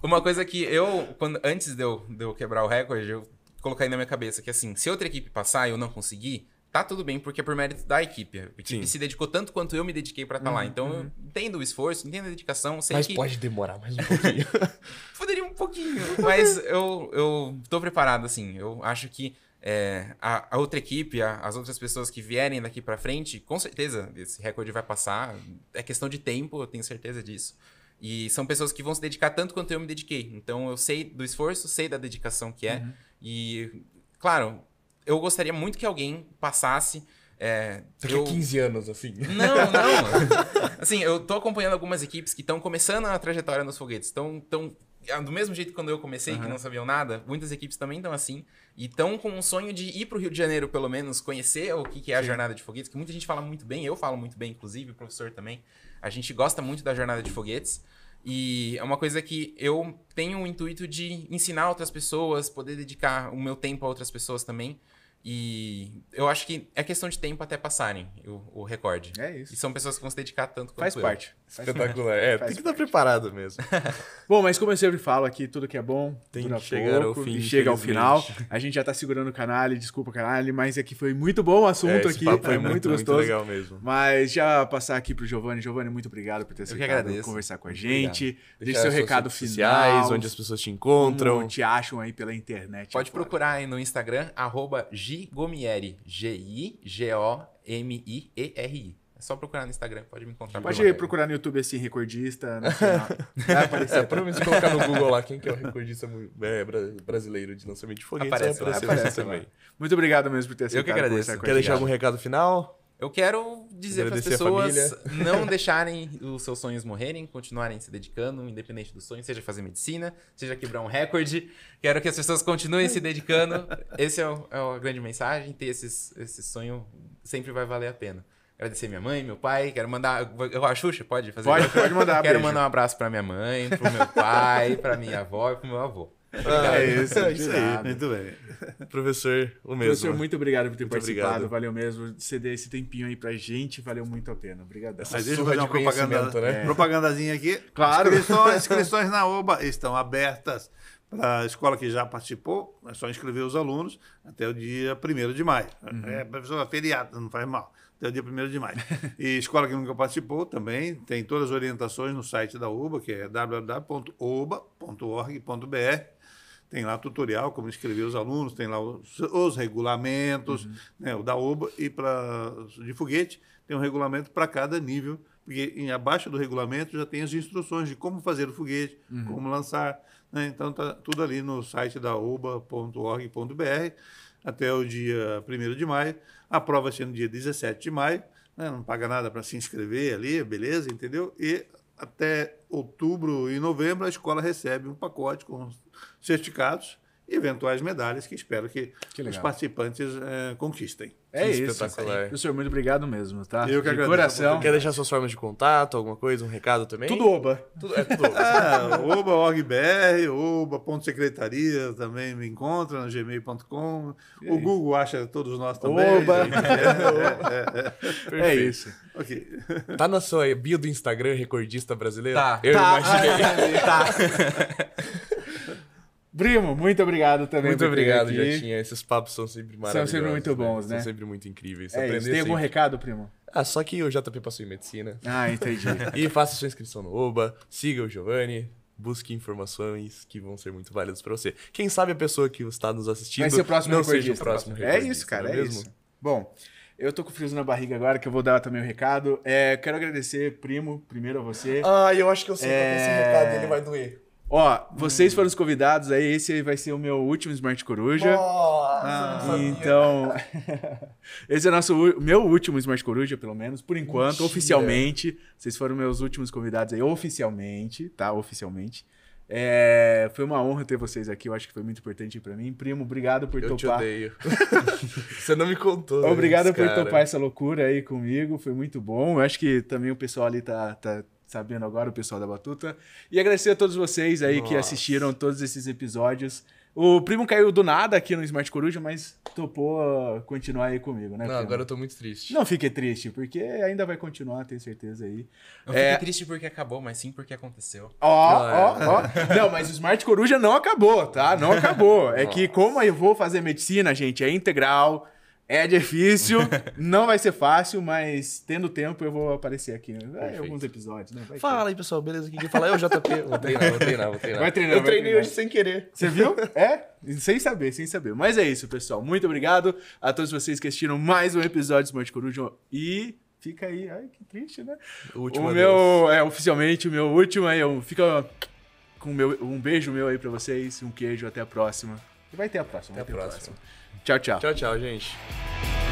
uma coisa que eu, quando, antes de eu, de eu quebrar o recorde, eu coloquei na minha cabeça que assim, se outra equipe passar e eu não conseguir tá tudo bem, porque é por mérito da equipe. A equipe Sim. se dedicou tanto quanto eu me dediquei para estar tá uhum, lá. Então, uhum. eu entendo o esforço, entendo a dedicação. Sei mas que... pode demorar mais um pouquinho. Poderia um pouquinho, mas eu, eu tô preparado, assim. Eu acho que é, a, a, outra equipe, a, as outras pessoas que vierem daqui para frente, com certeza esse recorde vai passar. É questão de tempo, eu tenho certeza disso. E são pessoas que vão se dedicar tanto quanto eu me dediquei. Então, eu sei do esforço, sei da dedicação que é. Uhum. E, claro, eu gostaria muito que alguém passasse. É, é eu... 15 anos, assim. Não, não. assim, eu tô acompanhando algumas equipes que estão começando a trajetória nos foguetes. Estão tão, ah, do mesmo jeito que quando eu comecei, uhum. que não sabiam nada, muitas equipes também estão assim. E estão com um sonho de ir para o Rio de Janeiro, pelo menos, conhecer o que, que é a Sim. jornada de foguetes, que muita gente fala muito bem, eu falo muito bem, inclusive, o professor também. A gente gosta muito da jornada de foguetes. E é uma coisa que eu tenho o intuito de ensinar outras pessoas, poder dedicar o meu tempo a outras pessoas também. E eu acho que é questão de tempo até passarem o, o recorde. É isso. E são pessoas que vão se dedicar tanto quanto Faz eu. parte. Espetacular. É, tem que estar preparado mesmo. bom, mas como eu sempre falo aqui, tudo que é bom tem que é chegar pouco, ao fim. E chega ao final. A gente já está segurando o canal, desculpa, o canal, mas aqui é foi muito bom o é, assunto é, aqui. Foi é muito, muito, gostoso. Muito legal mesmo. Mas já passar aqui para o Giovanni. Giovanni, muito obrigado por ter aceitado conversar com a gente. Deixe seu recado final. onde as pessoas te encontram. Onde te acham aí pela internet. Pode agora. procurar aí no Instagram, arroba Gigomieri. G-I-G-O-M-I-E-R-I. É só procurar no Instagram, pode me encontrar. Pode procurar no YouTube assim, recordista nacional. Né, vai é, aparecer. É, provavelmente colocar no Google lá quem que é o recordista é, brasileiro de lançamento de foguetes. Aparece, aparece também. Muito obrigado mesmo por ter aceitado. Eu que agradeço. Quer deixar algum recado final? Eu quero dizer para as pessoas não deixarem os seus sonhos morrerem, continuarem se dedicando, independente do sonho, seja fazer medicina, seja quebrar um recorde. Quero que as pessoas continuem se dedicando. Esse é, o, é a grande mensagem. Ter esses, esse sonho sempre vai valer a pena. Agradecer minha mãe, meu pai. Quero mandar. A Xuxa, pode fazer? Pode, pode mandar. quero beijo. mandar um abraço pra minha mãe, pro meu pai, pra minha avó e pro meu avô. Ah, é isso, é isso aí. Muito bem. Professor, o mesmo. Professor, muito obrigado por ter muito participado. Obrigado. Valeu mesmo. Ceder esse tempinho aí pra gente, valeu muito a pena. Obrigado. Mas deixa eu fazer uma propaganda, né? É. propagandazinha aqui. Claro. Inscrições, inscrições na OBA estão abertas para a escola que já participou. É só inscrever os alunos até o dia 1 de maio. Uhum. É, professor, feriado, não faz mal até o dia 1 de maio. E escola que nunca participou também, tem todas as orientações no site da UBA, que é www.oba.org.br. Tem lá tutorial, como inscrever os alunos, tem lá os, os regulamentos, uhum. né, o da UBA e para de foguete, tem um regulamento para cada nível, porque em, abaixo do regulamento já tem as instruções de como fazer o foguete, uhum. como lançar. Né? Então, está tudo ali no site da uba.org.br até o dia 1 de maio, a prova sendo dia 17 de maio, né? não paga nada para se inscrever ali, beleza, entendeu? E até outubro e novembro a escola recebe um pacote com certificados eventuais medalhas que espero que, que os participantes é, conquistem. É que isso. É. O senhor, muito obrigado mesmo, tá? Eu que agradeço. Coração. Quer deixar suas formas de contato, alguma coisa, um recado também? Tudo oba. Tudo, é tudo oba. Ah, oba.org.br, oba.secretaria também me encontra no gmail.com. O é Google acha todos nós também. Oba! É, é, é, é isso. Ok. Tá na sua bio do Instagram, recordista brasileiro? Tá. Eu tá. imaginei. tá. Primo, muito obrigado também. Muito obrigado, Jotinha. Esses papos são sempre maravilhosos. São sempre muito né? bons, né? né? São sempre muito incríveis. É, tem algum recado, primo? Ah, só que o JP passou em medicina. Ah, entendi. e faça sua inscrição no OBA, siga o Giovanni, busque informações que vão ser muito válidas para você. Quem sabe a pessoa que está nos assistindo Vai ser o próximo não seja o próximo É isso, cara, é, é mesmo? isso. Bom, eu tô com friozinho na barriga agora, que eu vou dar também o um recado. É, quero agradecer, primo, primeiro a você. Ah, eu acho que eu sei é... qual é esse é, recado, ele vai doer. Ó, vocês foram os convidados aí, esse vai ser o meu último Smart Coruja. Nossa, ah, então, esse é nosso meu último Smart Coruja, pelo menos por enquanto, Mentira. oficialmente. Vocês foram meus últimos convidados aí oficialmente, tá? Oficialmente. É, foi uma honra ter vocês aqui, eu acho que foi muito importante para mim. Primo, obrigado por eu topar. Eu te odeio. Você não me contou. Obrigado isso, por cara. topar essa loucura aí comigo, foi muito bom. Eu acho que também o pessoal ali tá, tá sabendo tá agora, o pessoal da Batuta. E agradecer a todos vocês aí Nossa. que assistiram todos esses episódios. O primo caiu do nada aqui no Smart Coruja, mas topou continuar aí comigo, né? Não, primo? agora eu tô muito triste. Não fique triste, porque ainda vai continuar, tenho certeza aí. Não é... fique triste porque acabou, mas sim porque aconteceu. Ó, ó, é. ó. Não, mas o Smart Coruja não acabou, tá? Não acabou. É que como eu vou fazer medicina, gente, é integral é difícil, não vai ser fácil, mas tendo tempo eu vou aparecer aqui. Né? alguns episódios, né? Vai Fala ter. aí, pessoal, beleza? Quem quer falar é o JP. Vou treinar, vou treinar, vou treinar. Vai treinar, eu vai treinei treinar. hoje sem querer. Você viu? É? Sem saber, sem saber. Mas é isso, pessoal. Muito obrigado a todos vocês que assistiram mais um episódio do Smart Coruja e fica aí. Ai, que triste, né? O último. O meu, é, oficialmente, o meu último aí. Fica com meu, um beijo meu aí pra vocês, um queijo, até a próxima. E vai ter a próxima. Até a próxima. A próxima. Tchau, tchau. Tchau, tchau, gente.